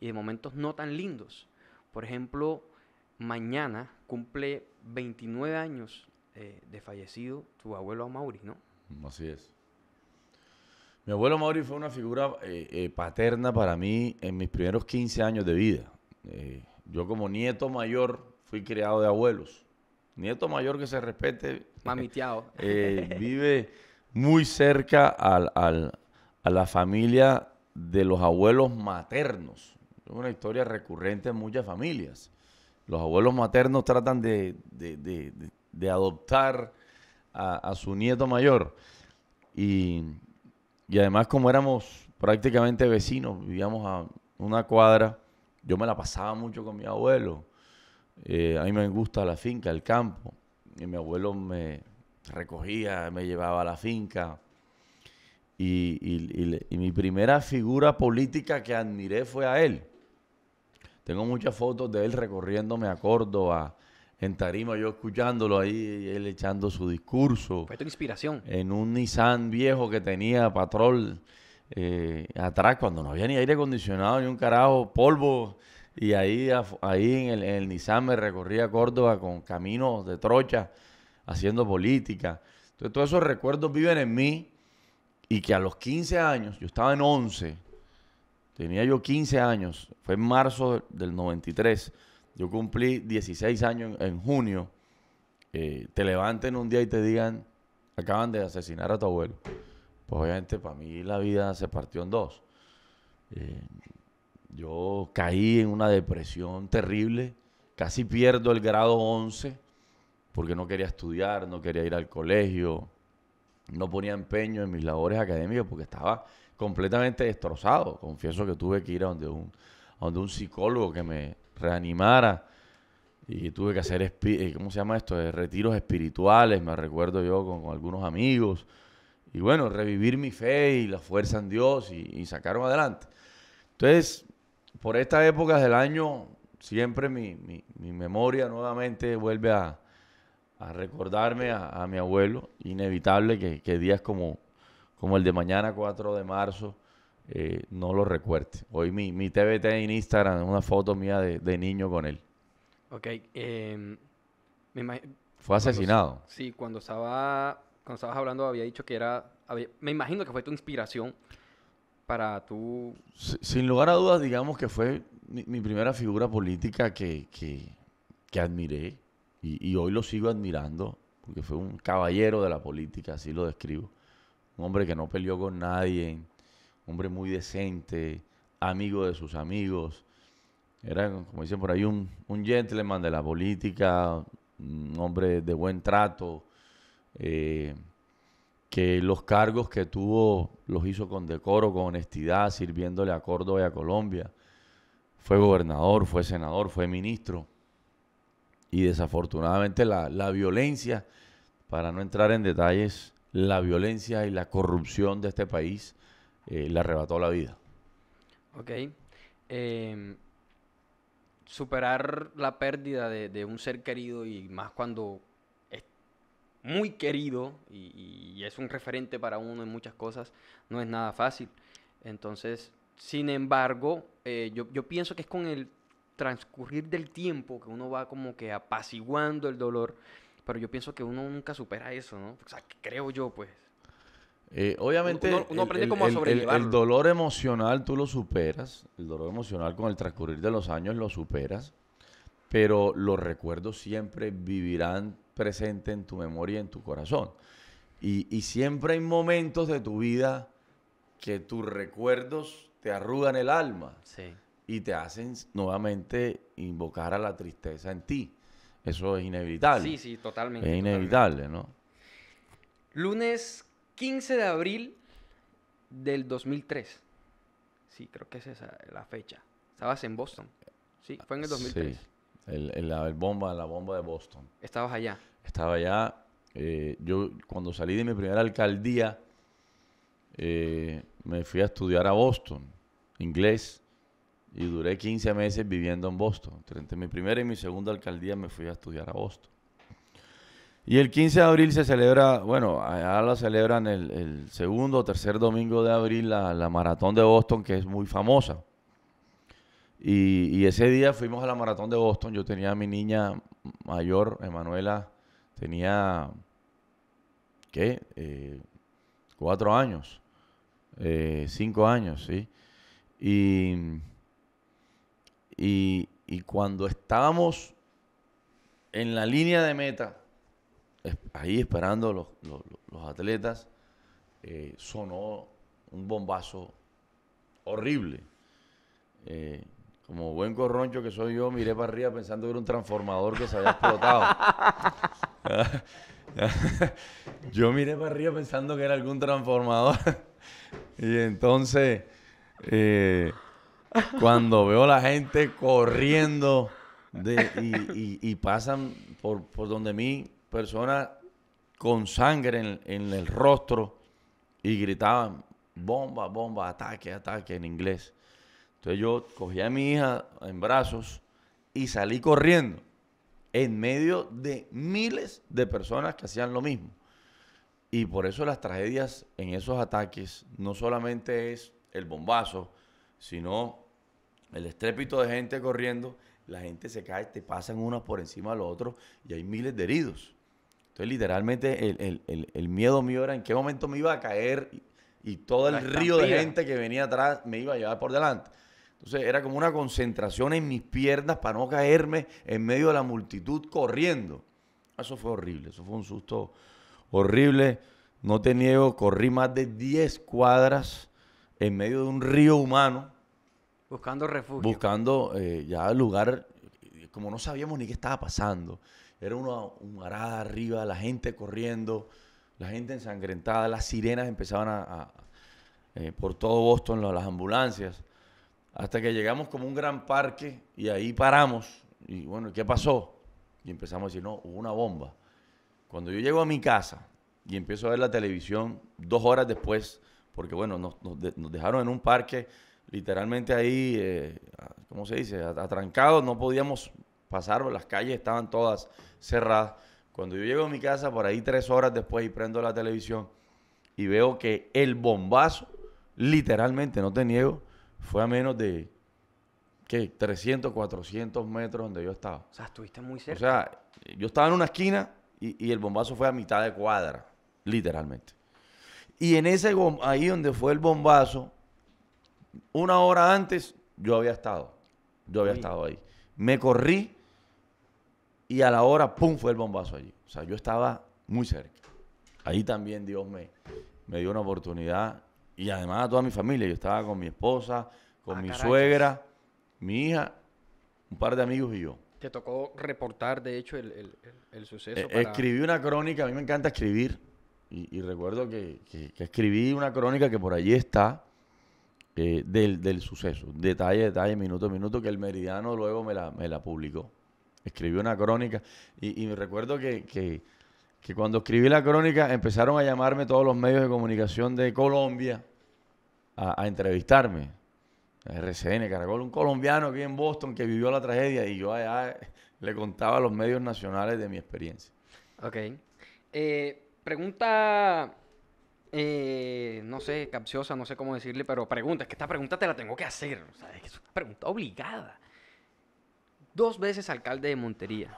y de momentos no tan lindos. Por ejemplo, mañana cumple 29 años de fallecido tu abuelo Mauri, ¿no? Así es. Mi abuelo Mauri fue una figura paterna para mí en mis primeros 15 años de vida. yo como nieto mayor fui criado de abuelos. Nieto mayor que se respete. Mamiteado. vive muy cerca al, al, a la familia de los abuelos maternos. Es una historia recurrente en muchas familias. Los abuelos maternos tratan de, adoptar a, su nieto mayor. Y, además como éramos prácticamente vecinos, vivíamos a una cuadra, yo me la pasaba mucho con mi abuelo. Eh, a mí me gusta la finca, el campo. Y mi abuelo me, recogía, me llevaba a la finca. Y, mi primera figura política que admiré fue a él. Tengo muchas fotos de él recorriéndome a Córdoba, en Tarima, yo escuchándolo ahí, él echando su discurso. Fue tu inspiración. En un Nissan viejo que tenía patrol eh, atrás, cuando no había ni aire acondicionado, ni un carajo, polvo. Y ahí, ahí en, el, en Nissan me recorría a Córdoba con caminos de trocha haciendo política. Entonces todos esos recuerdos viven en mí y que a los 15 años, yo estaba en 11, tenía yo 15 años, fue en marzo del 93, yo cumplí 16 años en, junio, eh, te levanten un día y te digan, acaban de asesinar a tu abuelo. Pues obviamente para mí la vida se partió en dos. Eh, yo caí en una depresión terrible, casi pierdo el grado 11 porque no quería estudiar, no quería ir al colegio, no ponía empeño en mis labores académicas porque estaba completamente destrozado. Confieso que tuve que ir a donde un, donde un psicólogo que me reanimara y tuve que hacer, eh, ¿cómo se llama esto? Eh, retiros espirituales, me recuerdo yo con, algunos amigos. Y bueno, revivir mi fe y la fuerza en Dios y, y sacaron adelante. Entonces, por estas épocas del año, siempre mi, mi memoria nuevamente vuelve a, a recordarme a, a, mi abuelo. Inevitable que, que, días como, como el de mañana, 4 de marzo, eh, no lo recuerde. Hoy mi, mi TBT en Instagram una foto mía de, de, niño con él. Ok. Eh, me Fue asesinado. sí, cuando, estaba, cuando estabas hablando había dicho que era... me imagino que fue tu inspiración para tu... Sin lugar a dudas, digamos que fue mi, mi primera figura política que, que, que admiré y, hoy lo sigo admirando, porque fue un caballero de la política, así lo describo. Un hombre que no peleó con nadie, un hombre muy decente, amigo de sus amigos. Era, como dicen por ahí, un, gentleman de la política, un hombre de buen trato, eh, que los cargos que tuvo los hizo con decoro, con honestidad, sirviéndole a Córdoba y a Colombia. Fue gobernador, fue senador, fue ministro y desafortunadamente la, violencia, para no entrar en detalles, la violencia y la corrupción de este país eh, le arrebató la vida. Ok. Em, superar la pérdida de, un ser querido y más cuando es muy querido y, es un referente para uno en muchas cosas, no es nada fácil. Entonces, sin embargo, eh, yo, yo pienso que es con el transcurrir del tiempo que uno va como que apaciguando el dolor. Pero yo pienso que uno nunca supera eso, ¿no? O sea, creo yo, pues. Eh, obviamente, uno, aprende como a el, el, dolor emocional tú lo superas, el dolor emocional con el transcurrir de los años lo superas, pero los recuerdos siempre vivirán presente en tu memoria y en tu corazón. Y, y siempre hay momentos de tu vida que tus recuerdos te arrugan el alma. Sí y te hacen nuevamente invocar a la tristeza en ti. Eso es inevitable. Sí, sí, totalmente. Es inevitable, ¿no? Lunes 15 de abril del 2003. Sí, creo que es esa la fecha. Estabas en Boston. Sí, fue en el 2003. Sí, la, bomba, la bomba de Boston. Estabas allá. Estaba allá. Eh, yo cuando salí de mi primera alcaldía, eh, me fui a estudiar a Boston, inglés. Y duré 15 meses viviendo en Boston. Entre mi primera y mi segunda alcaldía me fui a estudiar a Boston. Y el 15 de abril se celebra, bueno, allá la celebran el, segundo o tercer domingo de abril la, la, maratón de Boston, que es muy famosa. Y, ese día fuimos a la maratón de Boston. Yo tenía a mi niña mayor, Emanuela, tenía, ¿qué? Eh, cuatro años, eh, cinco años, ¿sí? Y y, cuando estábamos en la línea de meta, ahí esperando los, los, atletas, eh, sonó un bombazo horrible. Eh, como buen corroncho que soy yo, miré para arriba pensando que era un transformador que se había explotado. yo miré para arriba pensando que era algún transformador. y entonces, eh, cuando veo la gente corriendo y, pasan por, donde mí personas con sangre en, en el rostro y gritaban bomba, bomba, ataque, ataque en inglés. Entonces yo cogí a mi hija en brazos y salí corriendo en medio de miles de personas que hacían lo mismo. Y por eso las tragedias en esos ataques no solamente es el bombazo, sino el estrépito de gente corriendo, la gente se cae, te pasan unos por encima de los otros y hay miles de heridos. Entonces, literalmente, el, miedo mío era en qué momento me iba a caer y, y todo el río de gente que venía atrás me iba a llevar por delante. Entonces, era como una concentración en mis piernas para no caerme en medio de la multitud corriendo. Eso fue horrible, eso fue un susto horrible. No te niego, corrí más de 10 cuadras en medio de un río humano Buscando refugio. Buscando ya eh, ya lugar, eh, como no sabíamos ni qué estaba pasando. Era una arada arriba, la gente corriendo, la gente ensangrentada, las sirenas empezaban a, eh, por todo Boston, las ambulancias. Hasta que llegamos como un gran parque y ahí paramos. Y bueno, ¿qué pasó? Y empezamos a decir, no, hubo una bomba. Cuando yo llego a mi casa y empiezo a ver la televisión dos horas después, porque bueno, nos dejaron en un parque literalmente ahí, eh, ¿cómo se dice? Atrancados, no podíamos pasar, pues, las calles estaban todas cerradas. Cuando yo llego a mi casa, por ahí tres horas después, y prendo la televisión y veo que el bombazo, literalmente, no te niego, fue a menos de, ¿qué? 300, 400 metros donde yo estaba. O sea, estuviste muy cerca. O sea, yo estaba en una esquina y, y el bombazo fue a mitad de cuadra, literalmente. Y en ese, ahí donde fue el bombazo, una hora antes yo había estado. Yo había estado ahí. Me corrí y a la hora, ¡pum!, fue el bombazo allí. O sea, yo estaba muy cerca. Ahí también Dios me, me dio una oportunidad y además a toda mi familia. Yo estaba con mi esposa, con ah, mi suegra, mi hija, un par de amigos y yo. Te tocó reportar, de hecho, el, suceso. Eh, escribí una crónica, a mí me encanta escribir. Y, recuerdo que escribí una crónica que por allí está eh, del, suceso, detalle, detalle, minuto minuto, que el Meridiano luego me la, me la publicó. Escribió una crónica y, me recuerdo que, que, cuando escribí la crónica empezaron a llamarme todos los medios de comunicación de Colombia a, entrevistarme. RCN, Caracol, un colombiano aquí en Boston que vivió la tragedia y yo allá eh, le contaba a los medios nacionales de mi experiencia. Ok. Eh, pregunta eh, no sé, capciosa, no sé cómo decirle, pero pregunta, es que esta pregunta te la tengo que hacer. es una pregunta obligada. Dos veces alcalde de Montería.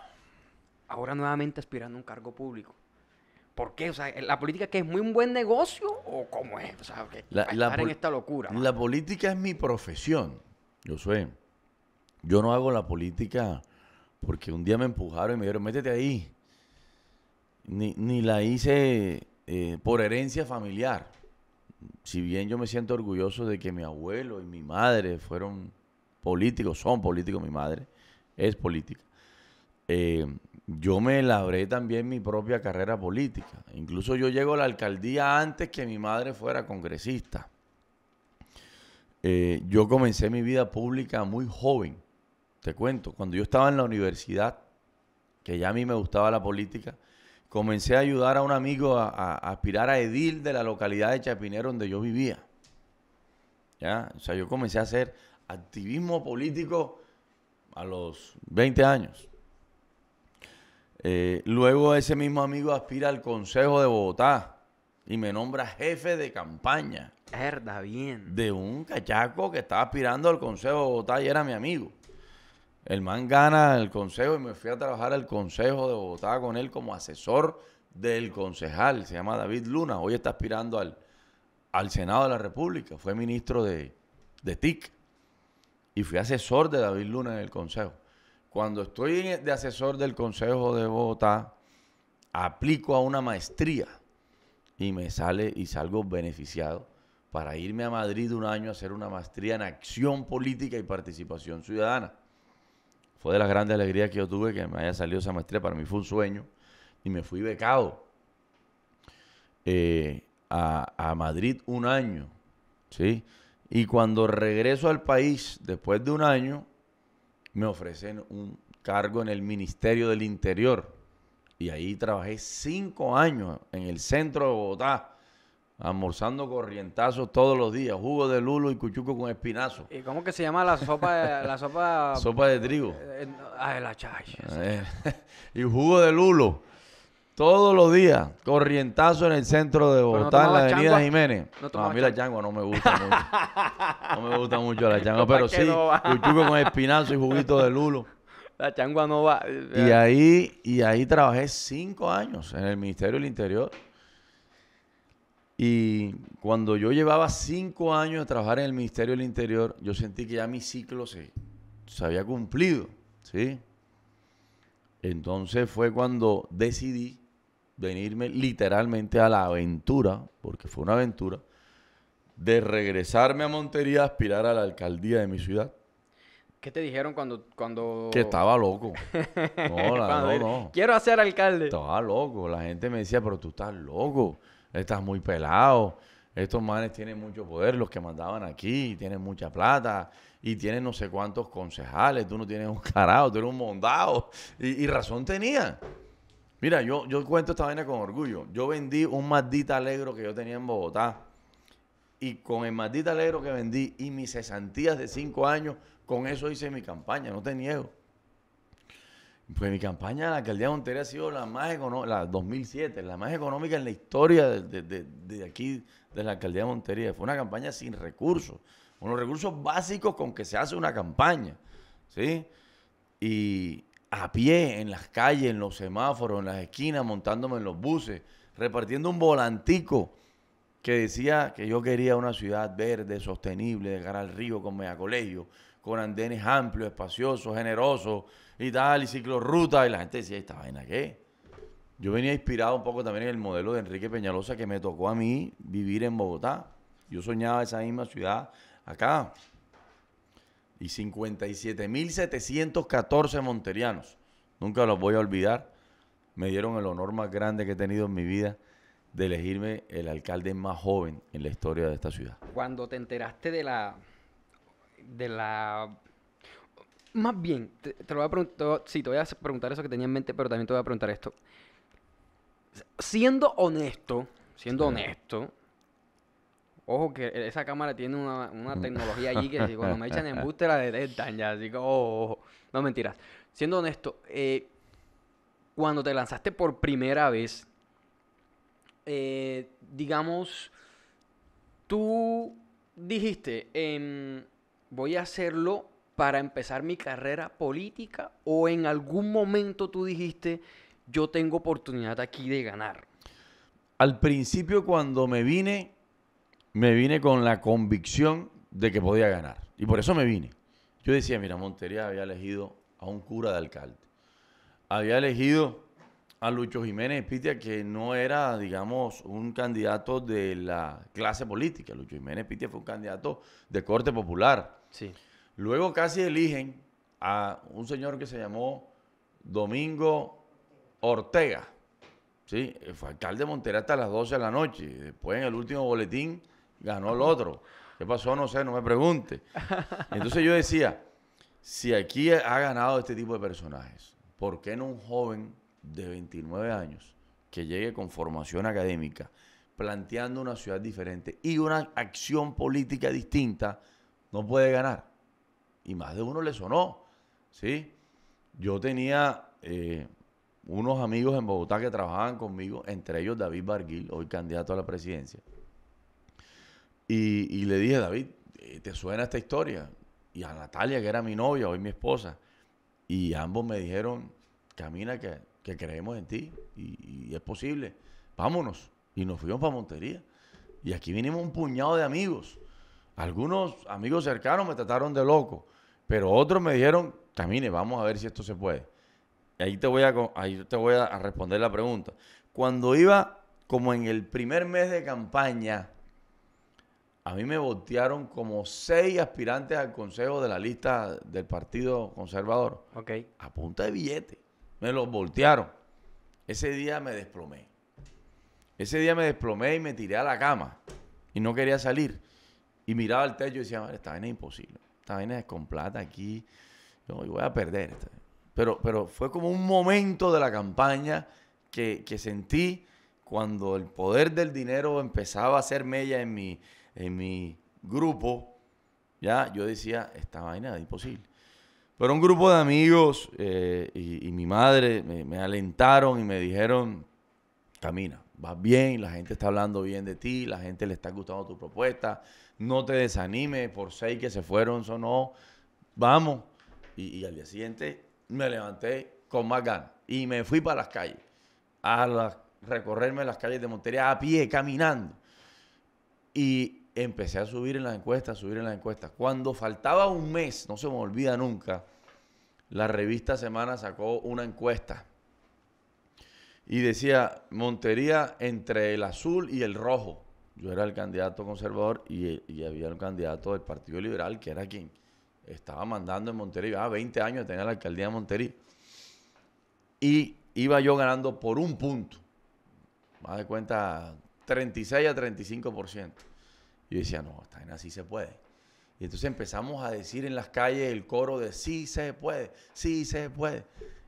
Ahora nuevamente aspirando a un cargo público. ¿Por qué? O sea, ¿la política que es muy un buen negocio o cómo es? O sea, la, estar en esta locura. La política es mi profesión. Yo soy Yo no hago la política porque un día me empujaron y me dijeron, métete ahí. Ni, ni la hice eh, por herencia familiar. Si bien yo me siento orgulloso de que mi abuelo y mi madre fueron políticos, son políticos, mi madre es política. Eh, yo me labré también mi propia carrera política. Incluso yo llego a la alcaldía antes que mi madre fuera congresista. Eh, yo comencé mi vida pública muy joven. Te cuento, cuando yo estaba en la universidad, que ya a mí me gustaba la política, comencé a ayudar a un amigo a, aspirar a edil de la localidad de Chapinero donde yo vivía. ¿Ya? O sea, yo comencé a hacer activismo político a los 20 años. Eh, luego ese mismo amigo aspira al Consejo de Bogotá y me nombra jefe de campaña. Herda, bien. De un cachaco que estaba aspirando al Consejo de Bogotá y era mi amigo. El man gana el consejo y me fui a trabajar al consejo de Bogotá con él como asesor del concejal. Se llama David Luna. Hoy está aspirando al, al Senado de la República. Fue ministro de, de TIC. Y fui asesor de David Luna en el consejo. Cuando estoy de asesor del consejo de Bogotá, aplico a una maestría y me sale y salgo beneficiado para irme a Madrid un año a hacer una maestría en acción política y participación ciudadana de las grandes alegrías que yo tuve que me haya salido esa maestría. Para mí fue un sueño. Y me fui becado eh, a, Madrid un año. ¿sí? Y cuando regreso al país, después de un año, me ofrecen un cargo en el Ministerio del Interior. Y ahí trabajé cinco años en el centro de Bogotá Almorzando corrientazos todos los días, jugo de lulo y cuchuco con espinazo. ¿Y cómo que se llama la sopa? la sopa, sopa de trigo. Eh, eh, la eh, y jugo de lulo todos los días, corrientazo en el centro de Bogotá, en la Avenida Jiménez. a mí la changua no me gusta mucho. No me gusta mucho la changua, pero sí, cuchuco con espinazo y juguito de lulo. La changua no va. Y ahí, y ahí trabajé cinco años en el Ministerio del Interior. Y cuando yo llevaba cinco años de trabajar en el Ministerio del Interior, yo sentí que ya mi ciclo se, había cumplido, ¿sí? Entonces fue cuando decidí venirme literalmente a la aventura, porque fue una aventura, de regresarme a Montería a aspirar a la alcaldía de mi ciudad. ¿Qué te dijeron cuando...? cuando... Que estaba loco. No, no, no. Quiero hacer alcalde. Estaba loco. La gente me decía, pero tú estás loco estás muy pelado, estos manes tienen mucho poder, los que mandaban aquí, tienen mucha plata y tienen no sé cuántos concejales, tú no tienes un carajo, tú eres un mondado. Y, razón tenía. Mira, yo, yo cuento esta vaina con orgullo. Yo vendí un maldito Alegro que yo tenía en Bogotá. Y con el maldito Alegro que vendí y mis cesantías de cinco años, con eso hice mi campaña, no te niego. Pues mi campaña en la alcaldía de Montería ha sido la más económica, la 2007, la más económica en la historia de, aquí, de la alcaldía de Montería. Fue una campaña sin recursos, con los recursos básicos con que se hace una campaña, ¿sí? Y a pie, en las calles, en los semáforos, en las esquinas, montándome en los buses, repartiendo un volantico que decía que yo quería una ciudad verde, sostenible, de cara al río, con colegio, con andenes amplios, espaciosos, generosos, y tal, y ciclorruta, y la gente decía, ¿esta vaina qué? Yo venía inspirado un poco también en el modelo de Enrique Peñalosa que me tocó a mí vivir en Bogotá. Yo soñaba esa misma ciudad acá. Y 57.714 monterianos, nunca los voy a olvidar, me dieron el honor más grande que he tenido en mi vida de elegirme el alcalde más joven en la historia de esta ciudad. Cuando te enteraste de la de la más bien, te, lo voy a preguntar, sí, te voy a preguntar eso que tenía en mente, pero también te voy a preguntar esto. Siendo honesto, siendo honesto, ojo que e-, esa cámara tiene una, mm. tecnología allí que cuando me echan embuste la detectan ya, así no mentiras. Siendo honesto, eh, cuando te lanzaste por primera vez, eh, digamos, tú dijiste, em, voy a hacerlo para empezar mi carrera política o en algún momento tú dijiste, yo tengo oportunidad aquí de ganar? Al principio cuando me vine, me vine con la convicción de que podía ganar. Y por eso me vine. Yo decía, mira, Montería había elegido a un cura de alcalde. Había elegido a Lucho Jiménez Pitia, que no era, digamos, un candidato de la clase política. Lucho Jiménez Pitia fue un candidato de corte popular. Sí. Luego casi eligen a un señor que se llamó Domingo Ortega. Sí, eh, fue alcalde de Monterrey hasta las 12 de la noche. Después, en el último boletín, ganó el otro. ¿Qué pasó? No sé, no me pregunte. Entonces yo decía, si aquí ha ganado este tipo de personajes, ¿por qué no un joven de 29 años que llegue con formación académica, planteando una ciudad diferente y una acción política distinta, no puede ganar? y más de uno le sonó, ¿sí? Yo tenía eh, unos amigos en Bogotá que trabajaban conmigo, entre ellos David Barguil, hoy candidato a la presidencia. Y, le dije, David, eh, ¿te suena esta historia? Y a Natalia, que era mi novia, hoy mi esposa. Y ambos me dijeron, camina que, creemos en ti y, es posible. Vámonos. Y nos fuimos para Montería. Y aquí vinimos un puñado de amigos. Algunos amigos cercanos me trataron de loco. Pero otros me dijeron, Camine, vamos a ver si esto se puede. Y ahí te voy a, te voy a responder la pregunta. Cuando iba como en el primer mes de campaña, a mí me voltearon como seis aspirantes al consejo de la lista del Partido Conservador. Ok. A punta de billete. Me los voltearon. Ese día me desplomé. Ese día me desplomé y me tiré a la cama. Y no quería salir. Y miraba al techo y decía, esta vaina es imposible esta vaina es con plata aquí, yo voy a perder. Pero, pero fue como un momento de la campaña que, sentí cuando el poder del dinero empezaba a ser mella en mi, en mi grupo, ya yo decía, esta vaina es imposible. Pero un grupo de amigos eh, y, mi madre me, me, alentaron y me dijeron, camina, vas bien, la gente está hablando bien de ti, la gente le está gustando tu propuesta, no te desanimes por seis que se fueron, eso no, vamos. Y, al día siguiente me levanté con más ganas y me fui para las calles, a recorrerme las calles de Montería a pie, caminando. Y empecé a subir en las encuestas, a subir en las encuestas. Cuando faltaba un mes, no se me olvida nunca, la revista Semana sacó una encuesta y decía Montería entre el azul y el rojo yo era el candidato conservador y, había un candidato del Partido Liberal que era quien estaba mandando en Monterrey. Ah, 20 años tenía la alcaldía de Monterrey. Y iba yo ganando por un punto. Más de cuenta, 36 a 35%. Y yo decía, no, está bien, así se puede. Y entonces empezamos a decir en las calles el coro de sí se puede, sí se puede.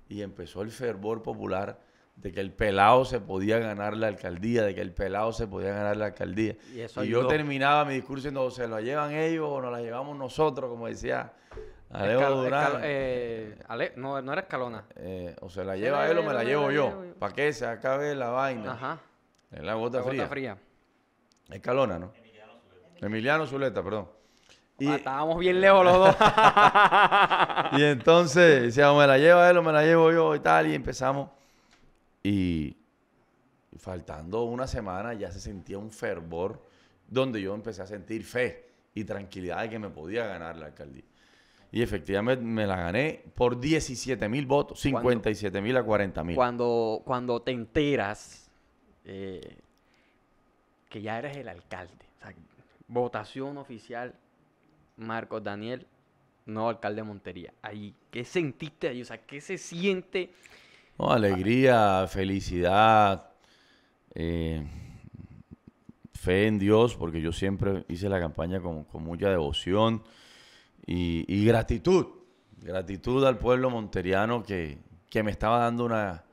Y empezó el fervor popular de que el pelado se podía ganar la alcaldía, de que el pelado se podía ganar la alcaldía. Y, yo terminaba mi discurso diciendo, o se la llevan ellos o nos la llevamos nosotros, como decía Alejo Durán. Eh, no, era Escalona. Eh, o se la lleva él o me la, llevo yo, para que se acabe la vaina. Ajá. En la gota, fría. fría. Escalona, ¿no? Emiliano Zuleta, Emiliano Zuleta perdón. Ah, estábamos bien lejos los dos. y entonces, decía, o me la lleva él o me la llevo yo y tal, y empezamos y faltando una semana ya se sentía un fervor donde yo empecé a sentir fe y tranquilidad de que me podía ganar la alcaldía. Y efectivamente me la gané por 17 mil votos, 57 mil a 40 mil. Cuando, cuando te enteras eh, que ya eres el alcalde, votación oficial, Marcos Daniel, no alcalde de Montería. Ahí, ¿qué sentiste ahí? O sea, ¿qué se siente? alegría, felicidad, eh, fe en Dios, porque yo siempre hice la campaña con, mucha devoción y, gratitud. Gratitud al pueblo monteriano que, me estaba dando una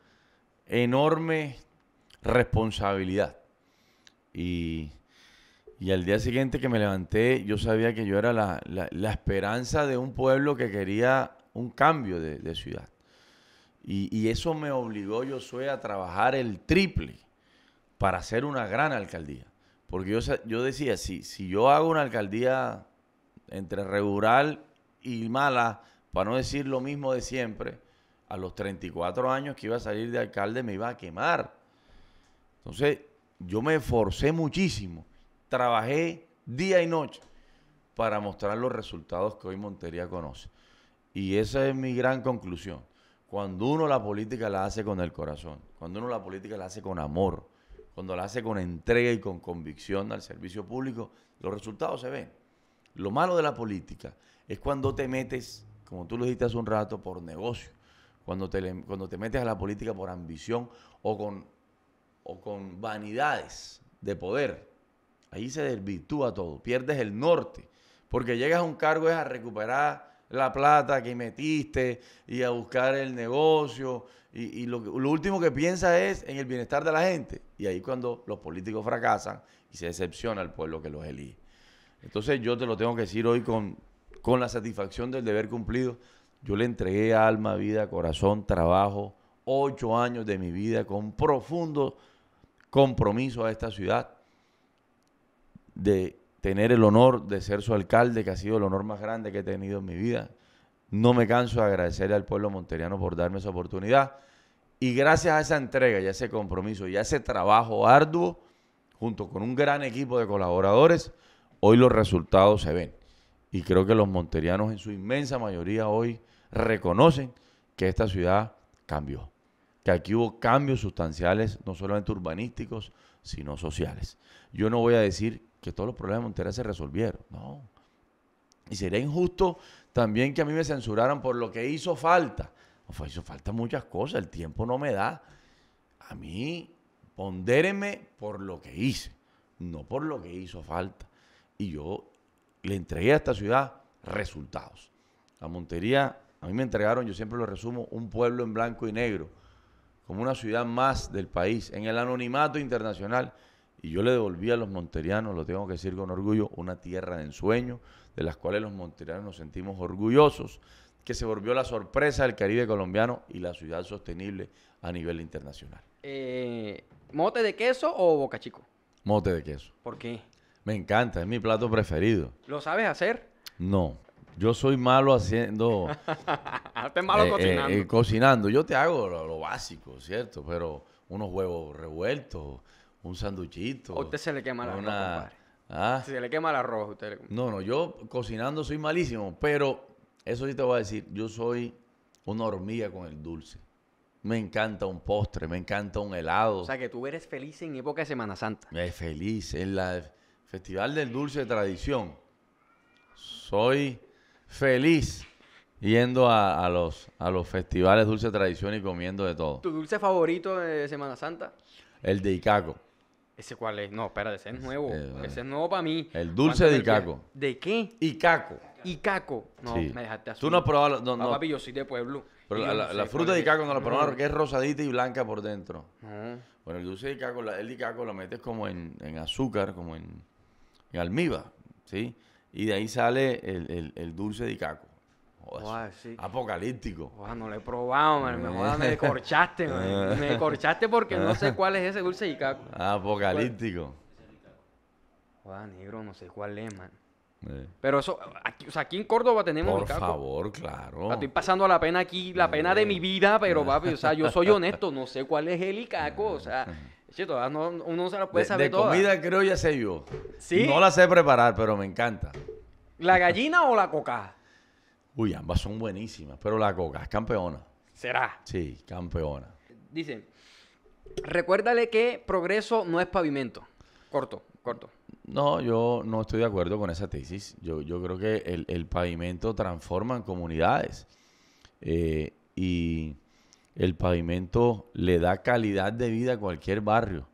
enorme responsabilidad. Y, al día siguiente que me levanté, yo sabía que yo era la, esperanza de un pueblo que quería un cambio de ciudad. Y, eso me obligó, yo soy, a trabajar el triple para hacer una gran alcaldía. Porque yo, yo decía, si, si yo hago una alcaldía entre rural y mala, para no decir lo mismo de siempre, a los 34 años que iba a salir de alcalde me iba a quemar. Entonces, yo me esforcé muchísimo, trabajé día y noche para mostrar los resultados que hoy Montería conoce. Y esa es mi gran conclusión. Cuando uno la política la hace con el corazón, cuando uno la política la hace con amor, cuando la hace con entrega y con convicción al servicio público, los resultados se ven. Lo malo de la política es cuando te metes, como tú lo dijiste hace un rato, por negocio, cuando te, cuando te metes a la política por ambición o con, o con vanidades de poder. Ahí se desvirtúa todo, pierdes el norte, porque llegas a un cargo es a recuperar la plata que metiste y a buscar el negocio. Y, lo, último que piensa es en el bienestar de la gente. Y ahí cuando los políticos fracasan y se decepciona el pueblo que los elige. Entonces yo te lo tengo que decir hoy con, con la satisfacción del deber cumplido. Yo le entregué alma, vida, corazón, trabajo, ocho años de mi vida con profundo compromiso a esta ciudad de tener el honor de ser su alcalde, que ha sido el honor más grande que he tenido en mi vida. No me canso de agradecerle al pueblo monteriano por darme esa oportunidad. Y gracias a esa entrega y a ese compromiso y a ese trabajo arduo, junto con un gran equipo de colaboradores, hoy los resultados se ven. Y creo que los monterianos en su inmensa mayoría hoy reconocen que esta ciudad cambió, que aquí hubo cambios sustanciales, no solamente urbanísticos, sino sociales. Yo no voy a decir que todos los problemas de Montería se resolvieron. No. Y sería injusto también que a mí me censuraran por lo que hizo falta. O pues, hizo falta muchas cosas, el tiempo no me da. A mí, pondéreme por lo que hice, no por lo que hizo falta. Y yo le entregué a esta ciudad resultados. La Montería, a mí me entregaron, yo siempre lo resumo, un pueblo en blanco y negro, como una ciudad más del país, en el anonimato internacional. Y yo le devolví a los monterianos, lo tengo que decir con orgullo, una tierra de ensueño, de las cuales los monterianos nos sentimos orgullosos, que se volvió la sorpresa del Caribe colombiano y la ciudad sostenible a nivel internacional. Eh, ¿Mote de queso o boca chico? Mote de queso. ¿Por qué? Me encanta, es mi plato preferido. ¿Lo sabes hacer? No, yo soy malo haciendo. Estás malo eh, eh, cocinando. cocinando. Yo te hago lo, básico, ¿cierto? Pero unos huevos revueltos, un sanduchito. A usted se le quema la una... ¿Ah? se le quema el arroz, usted No, no, yo cocinando soy malísimo, pero eso sí te voy a decir, yo soy una hormiga con el dulce. Me encanta un postre, me encanta un helado. O sea, que tú eres feliz en época de Semana Santa. Es feliz, en la Festival del Dulce de Tradición. Soy feliz yendo a, los, a los festivales Dulce Tradición y comiendo de todo. ¿Tu dulce favorito de Semana Santa? El de Icaco. ¿Ese cuál es? No, espérate, ese es nuevo. ese es nuevo para mí. El dulce de Icaco. ¿De qué? Icaco. Icaco. No, me dejaste así. Tú no has probado. No, no. Papi, yo soy de pueblo. Pero la, fruta de Icaco no la probado porque es rosadita y blanca por dentro. Bueno, el dulce de Icaco, el de Icaco lo metes como en, azúcar, como en, en almíbar, ¿sí? Y de ahí sale el, el, el dulce de Icaco. Apocalíptico. no lo he probado, Me, decorchaste, me corchaste, porque no sé cuál es ese dulce y caco. Apocalíptico. negro, no sé cuál es, man. Eh. Pero eso, aquí, en Córdoba tenemos Por favor, claro. estoy pasando la pena aquí, la pena de mi vida, pero eh. papi, o sea, yo soy honesto, no sé cuál es el caco o sea, no, uno se la puede saber de comida creo ya sé yo. ¿Sí? No la sé preparar, pero me encanta. ¿La gallina o la coca? Uy, ambas son buenísimas, pero la coca es campeona. ¿Será? Sí, campeona. Dice, recuérdale que progreso no es pavimento. Corto, corto. No, yo no estoy de acuerdo con esa tesis. Yo, yo creo que el, pavimento transforma en comunidades. Eh, y el pavimento le da calidad de vida a cualquier barrio.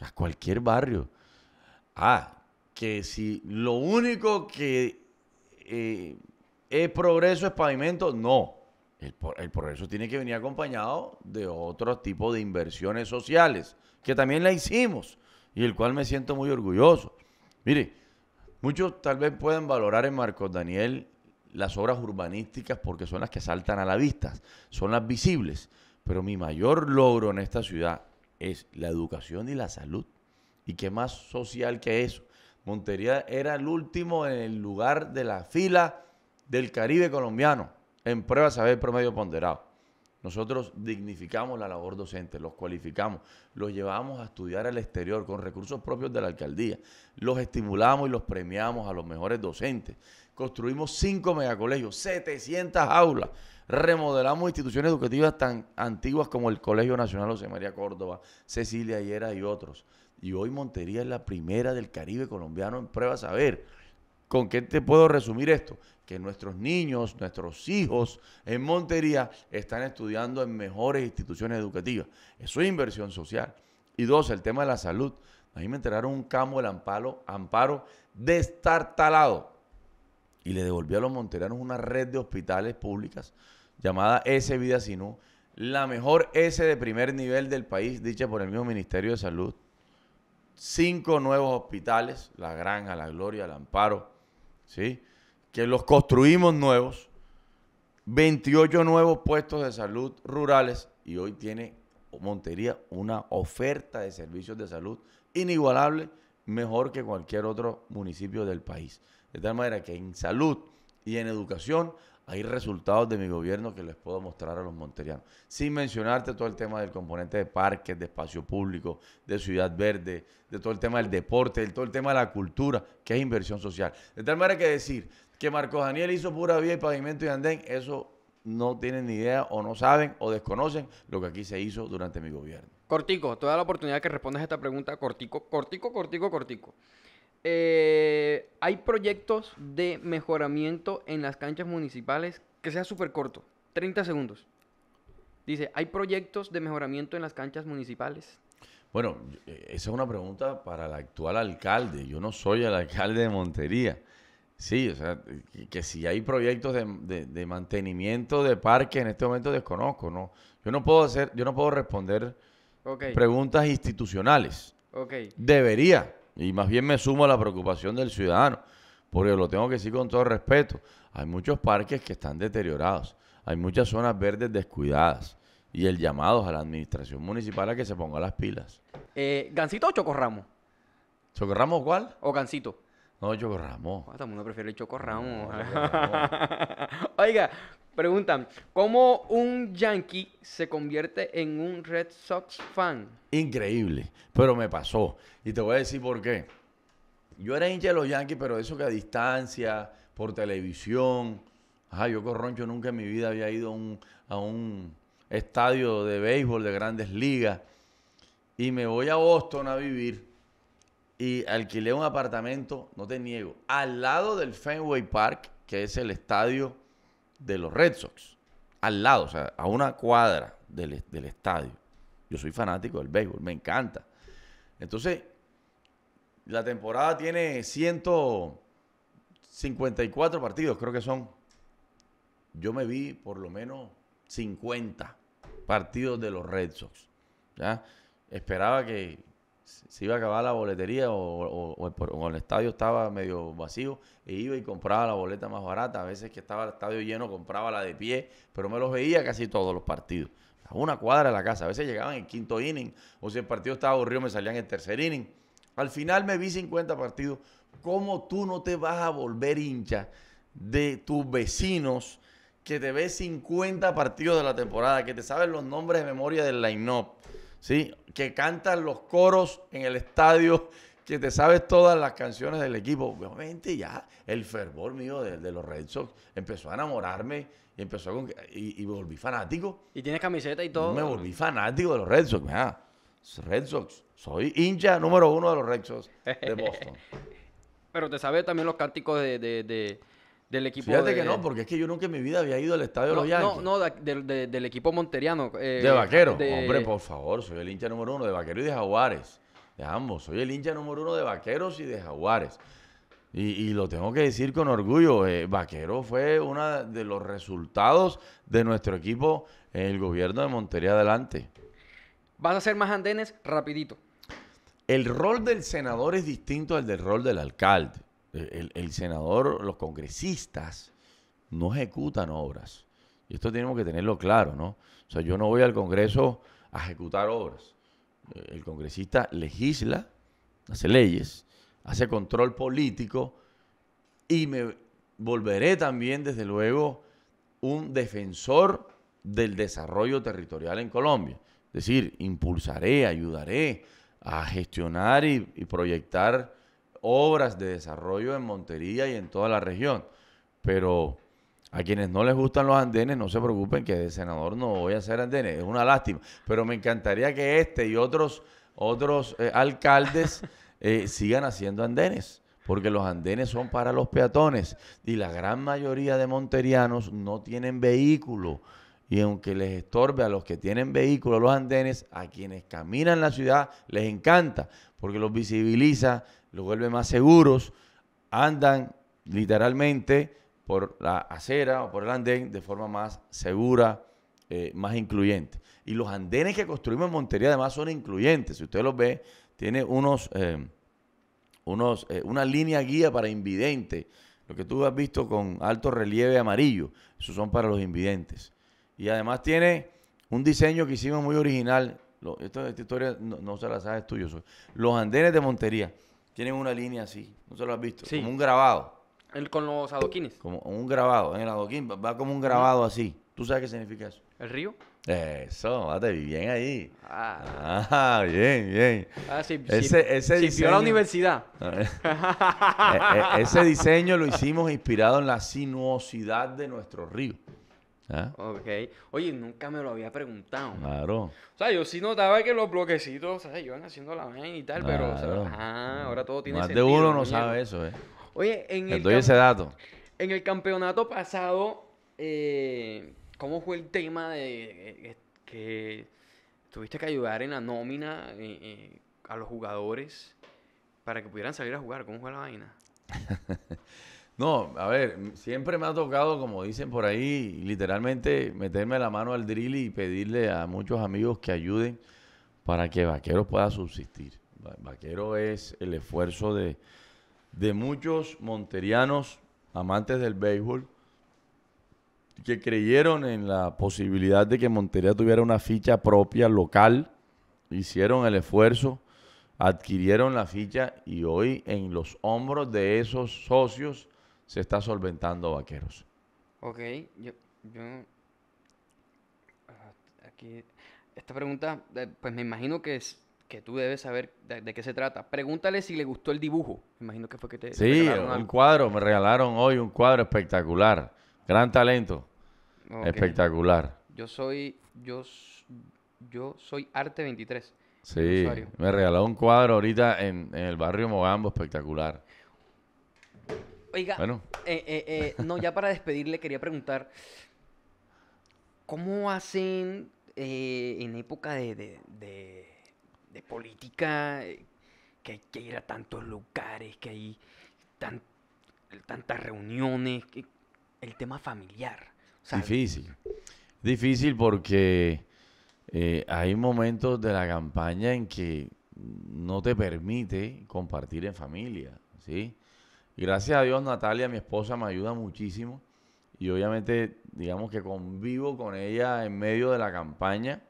A cualquier barrio. Ah, que si lo único que eh, ¿Es progreso es pavimento? No. El, el, progreso tiene que venir acompañado de otro tipo de inversiones sociales, que también la hicimos y el cual me siento muy orgulloso. Mire, muchos tal vez puedan valorar en Marcos Daniel las obras urbanísticas porque son las que saltan a la vista, son las visibles, pero mi mayor logro en esta ciudad es la educación y la salud. ¿Y qué más social que eso? Montería era el último en el lugar de la fila del Caribe colombiano en prueba saber promedio ponderado. Nosotros dignificamos la labor docente, los cualificamos, los llevamos a estudiar al exterior con recursos propios de la alcaldía, los estimulamos y los premiamos a los mejores docentes. Construimos cinco megacolegios, 700 aulas, remodelamos instituciones educativas tan antiguas como el Colegio Nacional José María Córdoba, Cecilia Ayera y otros. Y hoy Montería es la primera del Caribe colombiano en prueba saber ¿Con qué te puedo resumir esto? Que nuestros niños, nuestros hijos en Montería están estudiando en mejores instituciones educativas. Eso es inversión social. Y dos, el tema de la salud. A mí me enteraron un camo del amparo, amparo destartalado. Y le devolví a los monteranos una red de hospitales públicas llamada S Vida Sinú, la mejor S de primer nivel del país, dicha por el mismo Ministerio de Salud. Cinco nuevos hospitales, La Granja, La Gloria, El Amparo, que los construimos nuevos, 28 nuevos puestos de salud rurales y hoy tiene Montería una oferta de servicios de salud inigualable, mejor que cualquier otro municipio del país. De tal manera que en salud y en educación hay resultados de mi gobierno que les puedo mostrar a los monterianos. Sin mencionarte todo el tema del componente de parques, de espacio público, de ciudad verde, de todo el tema del deporte, de todo el tema de la cultura, que es inversión social. De tal manera que decir que Marcos Daniel hizo pura vía y pavimento y andén, eso no tienen ni idea o no saben o desconocen lo que aquí se hizo durante mi gobierno. Cortico, te toda la oportunidad que respondas a esta pregunta, cortico, cortico, cortico, cortico. Eh, hay proyectos de mejoramiento en las canchas municipales que sea súper corto, 30 segundos. Dice, ¿hay proyectos de mejoramiento en las canchas municipales? Bueno, eh, esa es una pregunta para el actual alcalde. Yo no soy el alcalde de Montería. Sí, o sea, que, si hay proyectos de, mantenimiento de parques en este momento desconozco, ¿no? Yo no puedo hacer, yo no puedo responder preguntas institucionales. Okay. Debería, y más bien me sumo a la preocupación del ciudadano, porque lo tengo que decir con todo respeto. Hay muchos parques que están deteriorados, hay muchas zonas verdes descuidadas y el llamado a la administración municipal a que se ponga las pilas. Eh, ¿Gancito o Chocorramo? ¿Chocorramo cuál? ¿O Gancito? No, Chocorramo. Ah, todo el mundo prefiere el Chocorramo. Oiga, Preguntan, ¿cómo un Yankee se convierte en un Red Sox fan? Increíble, pero me pasó. Y te voy a decir por qué. Yo era hincha de los Yankees, pero eso que a distancia, por televisión. Ajá, yo corroncho nunca en mi vida había ido a un, a un estadio de béisbol de grandes ligas. Y me voy a Boston a vivir y alquilé un apartamento, no te niego, al lado del Fenway Park, que es el estadio de los Red Sox, al lado, o sea, a una cuadra del, estadio. Yo soy fanático del béisbol, me encanta. Entonces, la temporada tiene 154 partidos, creo que son. Yo me vi por lo menos 50 partidos de los Red Sox. ¿ya? Esperaba que se iba a acabar la boletería o, el, estadio estaba medio vacío e iba y compraba la boleta más barata. A veces que estaba el estadio lleno compraba la de pie, pero me los veía casi todos los partidos. A una cuadra de la casa. A veces llegaban en el quinto inning o si el partido estaba aburrido me salían en el tercer inning. Al final me vi 50 partidos. ¿Cómo tú no te vas a volver hincha de tus vecinos que te ves 50 partidos de la temporada, que te saben los nombres de memoria del line-up? ¿sí? que cantan los coros en el estadio, que te sabes todas las canciones del equipo. Obviamente ya el fervor mío de, los Red Sox empezó a enamorarme y empezó y, volví fanático. Y tienes camiseta y todo. Me volví fanático de los Red Sox. Red Sox. Soy hincha número uno de los Red Sox de Boston. Pero te sabes también los cánticos de del equipo. Fíjate de, que no, porque es que yo nunca en mi vida había ido al estadio no, No, no, del equipo monteriano. Eh, de Vaquero. Hombre, por favor, soy el hincha número uno de Vaquero y de Jaguares. De ambos. Soy el hincha número uno de Vaqueros y de Jaguares. Y, lo tengo que decir con orgullo. Eh, vaquero fue uno de los resultados de nuestro equipo en el gobierno de Montería Adelante. Vas a hacer más andenes rapidito. El rol del senador es distinto al del rol del alcalde el, senador, los congresistas, no ejecutan obras. Y esto tenemos que tenerlo claro, ¿no? O sea, yo no voy al Congreso a ejecutar obras. Eh, el congresista legisla, hace leyes, hace control político y me volveré también, desde luego, un defensor del desarrollo territorial en Colombia. Es decir, impulsaré, ayudaré a gestionar y proyectar obras de desarrollo en Montería y en toda la región. Pero a quienes no les gustan los andenes, no se preocupen que de senador no voy a hacer andenes. Es una lástima. Pero me encantaría que este y otros, otros eh, alcaldes eh, sigan haciendo andenes. Porque los andenes son para los peatones. Y la gran mayoría de monterianos no tienen vehículo. Y aunque les estorbe a los que tienen vehículo los andenes, a quienes caminan la ciudad les encanta. Porque los visibiliza, los vuelve más seguros, andan literalmente por la acera o por el andén de forma más segura, eh, más incluyente. Y los andenes que construimos en Montería además son incluyentes. Si usted los ve, tiene unos, eh, unos, eh, una línea guía para invidente Lo que tú has visto con alto relieve amarillo, esos son para los invidentes. Y además tiene un diseño que hicimos muy original. esta historia no, no, se la sabes tú, yo Los andenes de Montería tienen una línea así. ¿No se lo has visto? Sí. Como un grabado. El, con los adoquines. Como un grabado. En el adoquín va como un grabado así. ¿Tú sabes qué significa eso? ¿El río? Eso, vete bien ahí. Ah. ah, bien, bien. Ah, sí, ese, sí, ese la universidad. Eh, eh, eh, ese diseño lo hicimos inspirado en la sinuosidad de nuestro río. ¿Ah? Ok. Oye, nunca me lo había preguntado. Claro. O sea, yo sí notaba que los bloquecitos, o sea, iban haciendo la vaina y tal, pero, ah, ahora todo tiene Más de uno no sabe eso, ¿eh? Oye, en el, doy ese dato. en el campeonato pasado, eh, ¿cómo fue el tema de eh, que tuviste que ayudar en la nómina eh, a los jugadores para que pudieran salir a jugar? ¿Cómo fue la vaina? No, a ver, siempre me ha tocado, como dicen por ahí, literalmente meterme la mano al drill y pedirle a muchos amigos que ayuden para que Vaquero pueda subsistir. Vaquero es el esfuerzo de, de muchos monterianos amantes del béisbol que creyeron en la posibilidad de que Montería tuviera una ficha propia local, hicieron el esfuerzo, adquirieron la ficha y hoy en los hombros de esos socios se está solventando Vaqueros? Ok, yo, ah, aquí esta pregunta, eh, pues me imagino que es que tú debes saber de, qué se trata. Pregúntale si le gustó el dibujo. imagino que fue que te Sí, un cuadro, me regalaron hoy un cuadro espectacular. Gran talento. Espectacular. Yo soy yo yo soy Arte 23. Sí, me regaló un cuadro ahorita en el barrio Mogambo espectacular bueno. Eh, eh, eh, no, ya para despedirle quería preguntar, ¿cómo hacen en época de, política que hay que ir a tantos lugares, que hay tantas reuniones, el tema familiar? Difícil, difícil porque hay momentos de la campaña en que no te permite compartir en familia, ¿sí? gracias a Dios, Natalia, mi esposa, me ayuda muchísimo. Y obviamente, digamos que convivo con ella en medio de la campaña,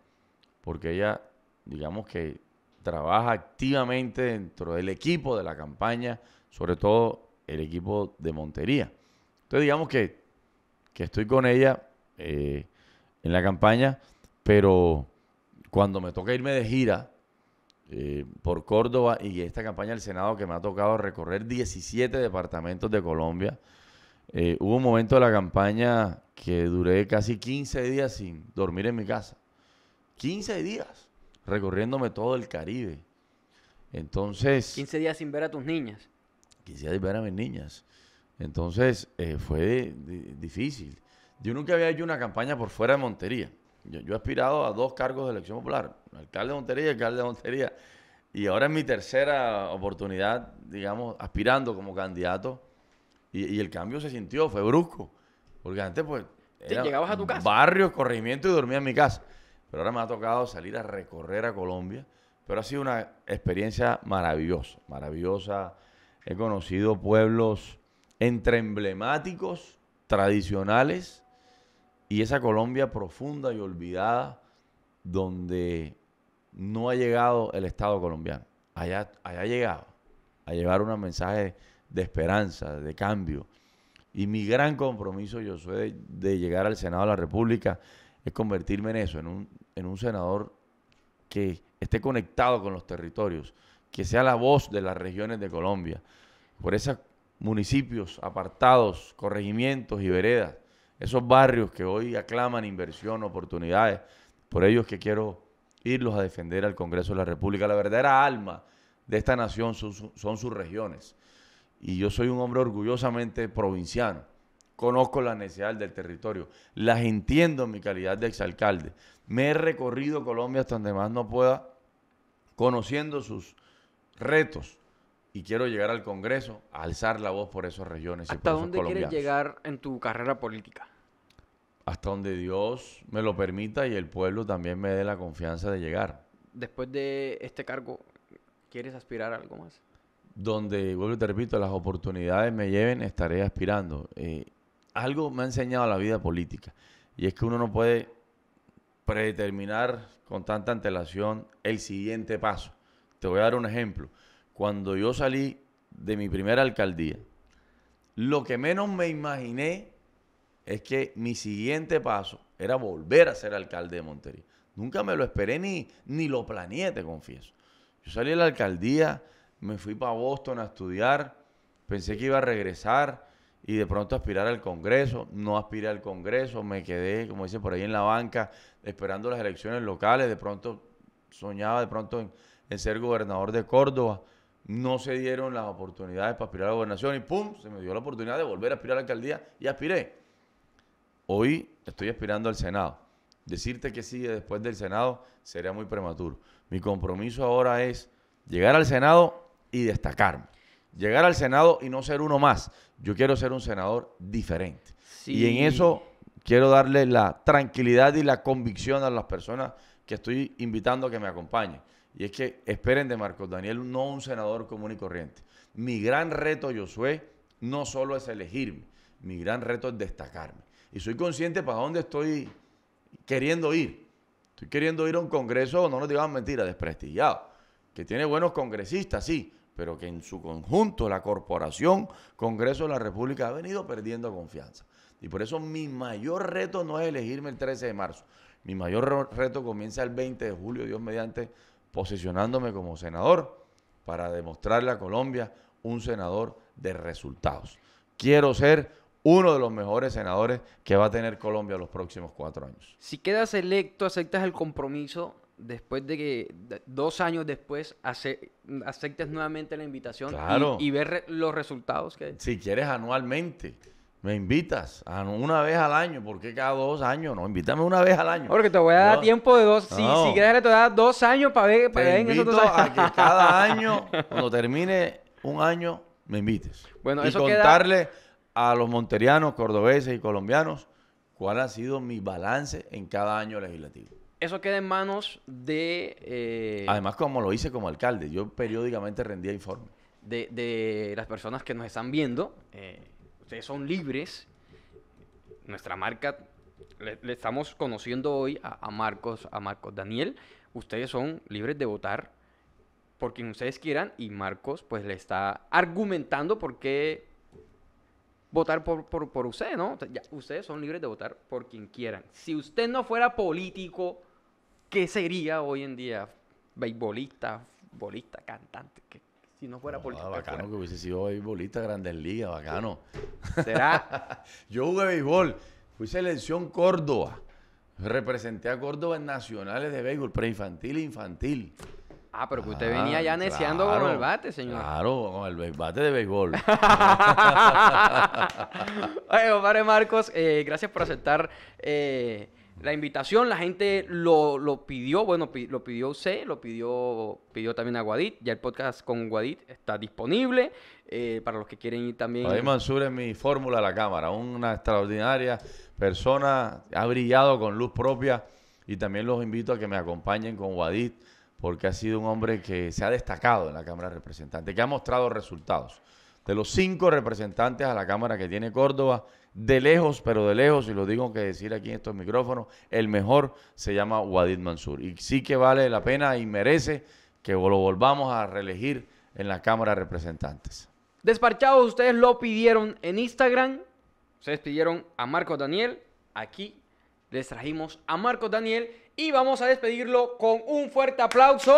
porque ella, digamos que trabaja activamente dentro del equipo de la campaña, sobre todo el equipo de Montería. Entonces, digamos que, estoy con ella eh, en la campaña, pero cuando me toca irme de gira, eh, por Córdoba y esta campaña del Senado que me ha tocado recorrer 17 departamentos de Colombia. Eh, hubo un momento de la campaña que duré casi 15 días sin dormir en mi casa. 15 días recorriéndome todo el Caribe. Entonces... 15 días sin ver a tus niñas. 15 días sin ver a mis niñas. Entonces eh, fue difícil. Yo nunca había hecho una campaña por fuera de Montería. yo he aspirado a dos cargos de elección popular. Alcalde de Montería, alcalde de Montería. Y ahora es mi tercera oportunidad, digamos, aspirando como candidato. Y, el cambio se sintió, fue brusco. Porque antes, pues. llegabas a tu casa. barrio, corrimiento y dormía en mi casa. Pero ahora me ha tocado salir a recorrer a Colombia. Pero ha sido una experiencia maravillosa, maravillosa. He conocido pueblos entre emblemáticos, tradicionales, y esa Colombia profunda y olvidada, donde no ha llegado el Estado colombiano. Allá, allá ha llegado a llevar un mensaje de esperanza, de cambio. Y mi gran compromiso, yo soy de, llegar al Senado de la República, es convertirme en eso, en un, en un senador que esté conectado con los territorios, que sea la voz de las regiones de Colombia, por esos municipios apartados, corregimientos y veredas, esos barrios que hoy aclaman inversión, oportunidades, por ellos que quiero irlos a defender al Congreso de la República. La verdadera alma de esta nación son, sus regiones. Y yo soy un hombre orgullosamente provinciano. Conozco la necesidad del territorio, las entiendo en mi calidad de exalcalde. Me he recorrido Colombia hasta donde más no pueda, conociendo sus retos. Y quiero llegar al Congreso a alzar la voz por esas regiones. ¿Hasta y por dónde quieres llegar en tu carrera política? hasta donde Dios me lo permita y el pueblo también me dé la confianza de llegar. Después de este cargo, ¿quieres aspirar a algo más? Donde, vuelvo y te repito, las oportunidades me lleven, estaré aspirando. Eh, algo me ha enseñado la vida política y es que uno no puede predeterminar con tanta antelación el siguiente paso. Te voy a dar un ejemplo. Cuando yo salí de mi primera alcaldía, lo que menos me imaginé es que mi siguiente paso era volver a ser alcalde de Monterrey. Nunca me lo esperé ni, ni lo planeé, te confieso. Yo salí de la alcaldía, me fui para Boston a estudiar, pensé que iba a regresar y de pronto aspirar al Congreso. No aspiré al Congreso, me quedé, como dice por ahí, en la banca esperando las elecciones locales. De pronto soñaba de pronto en, en ser gobernador de Córdoba. No se dieron las oportunidades para aspirar a la gobernación y ¡pum! Se me dio la oportunidad de volver a aspirar a la alcaldía y aspiré. Hoy estoy aspirando al Senado. Decirte que sigue después del Senado sería muy prematuro. Mi compromiso ahora es llegar al Senado y destacarme. Llegar al Senado y no ser uno más. Yo quiero ser un senador diferente. Y en eso quiero darle la tranquilidad y la convicción a las personas que estoy invitando a que me acompañen. Y es que esperen de Marcos Daniel no un senador común y corriente. Mi gran reto, yo Josué, no solo es elegirme, mi gran reto es destacarme y soy consciente para dónde estoy queriendo ir. Estoy queriendo ir a un congreso, no nos digan mentiras, desprestigiado, que tiene buenos congresistas, sí, pero que en su conjunto la corporación Congreso de la República ha venido perdiendo confianza. Y por eso mi mayor reto no es elegirme el 13 de marzo. Mi mayor reto comienza el 20 de julio, Dios mediante, posicionándome como senador para demostrarle a Colombia un senador de resultados. Quiero ser uno de los mejores senadores que va a tener Colombia los próximos cuatro años. Si quedas electo, aceptas el compromiso después de que dos años después aceptes nuevamente la invitación y, ver los resultados que... Si quieres anualmente. Me invitas una vez al año, ¿Por qué cada dos años? No, invítame una vez al año. Porque te voy a dar tiempo de dos. Si, si quieres, te voy a dar dos años para ver, para en A que cada año, cuando termine un año, me invites. Bueno, y contarle a los monterianos, cordobeses y colombianos cuál ha sido mi balance en cada año legislativo. Eso queda en manos de... Eh, Además, como lo hice como alcalde, yo periódicamente rendía informes. De, las personas que nos están viendo, eh, ustedes son libres. Nuestra marca, le, estamos conociendo hoy a, Marcos, a Marcos Daniel. Ustedes son libres de votar por quien ustedes quieran y Marcos pues le está argumentando por qué votar por, por, usted, ¿no? ustedes son libres de votar por quien quieran. Si usted no fuera político, ¿qué sería hoy en día? Beisbolista, bolista, cantante. Si no fuera ah, político. Bacano que hubiese sido beisbolista, grandes ligas, bacano. ¿Será? Yo jugué béisbol, fui selección Córdoba. Representé a Córdoba en nacionales de béisbol, preinfantil e infantil. Ah, pero que usted ah, venía ya neceando con el bate, señor. Claro, con el bate de béisbol. Oye, Marcos, eh, gracias por aceptar eh, la invitación. La gente lo, pidió, bueno, lo pidió usted, lo pidió, pidió también a Guadit. Ya el podcast con Guadit está disponible eh, para los que quieren ir también. Guadit Mansur es mi fórmula a la cámara, una extraordinaria persona, ha brillado con luz propia y también los invito a que me acompañen con Guadit porque ha sido un hombre que se ha destacado en la Cámara de Representantes, que ha mostrado resultados. De los cinco representantes a la Cámara que tiene Córdoba, de lejos, pero de lejos, y lo digo que decir aquí en estos micrófonos, el mejor se llama Wadid Mansur. Y sí que vale la pena y merece que lo volvamos a reelegir en la Cámara de Representantes. Despachados, ustedes lo pidieron en Instagram, ustedes pidieron a Marco Daniel, aquí les trajimos a Marco Daniel y vamos a despedirlo con un fuerte aplauso.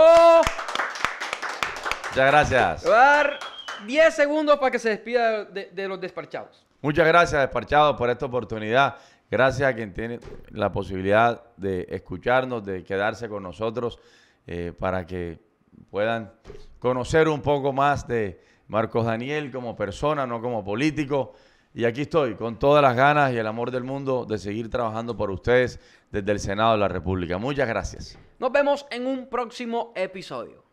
Muchas gracias. Voy a dar 10 segundos para que se despida de, los despachados. Muchas gracias, despachados, por esta oportunidad. Gracias a quien tiene la posibilidad de escucharnos, de quedarse con nosotros, eh, para que puedan conocer un poco más de Marcos Daniel como persona, no como político. Y aquí estoy, con todas las ganas y el amor del mundo de seguir trabajando por ustedes desde el Senado de la República. Muchas gracias. Nos vemos en un próximo episodio.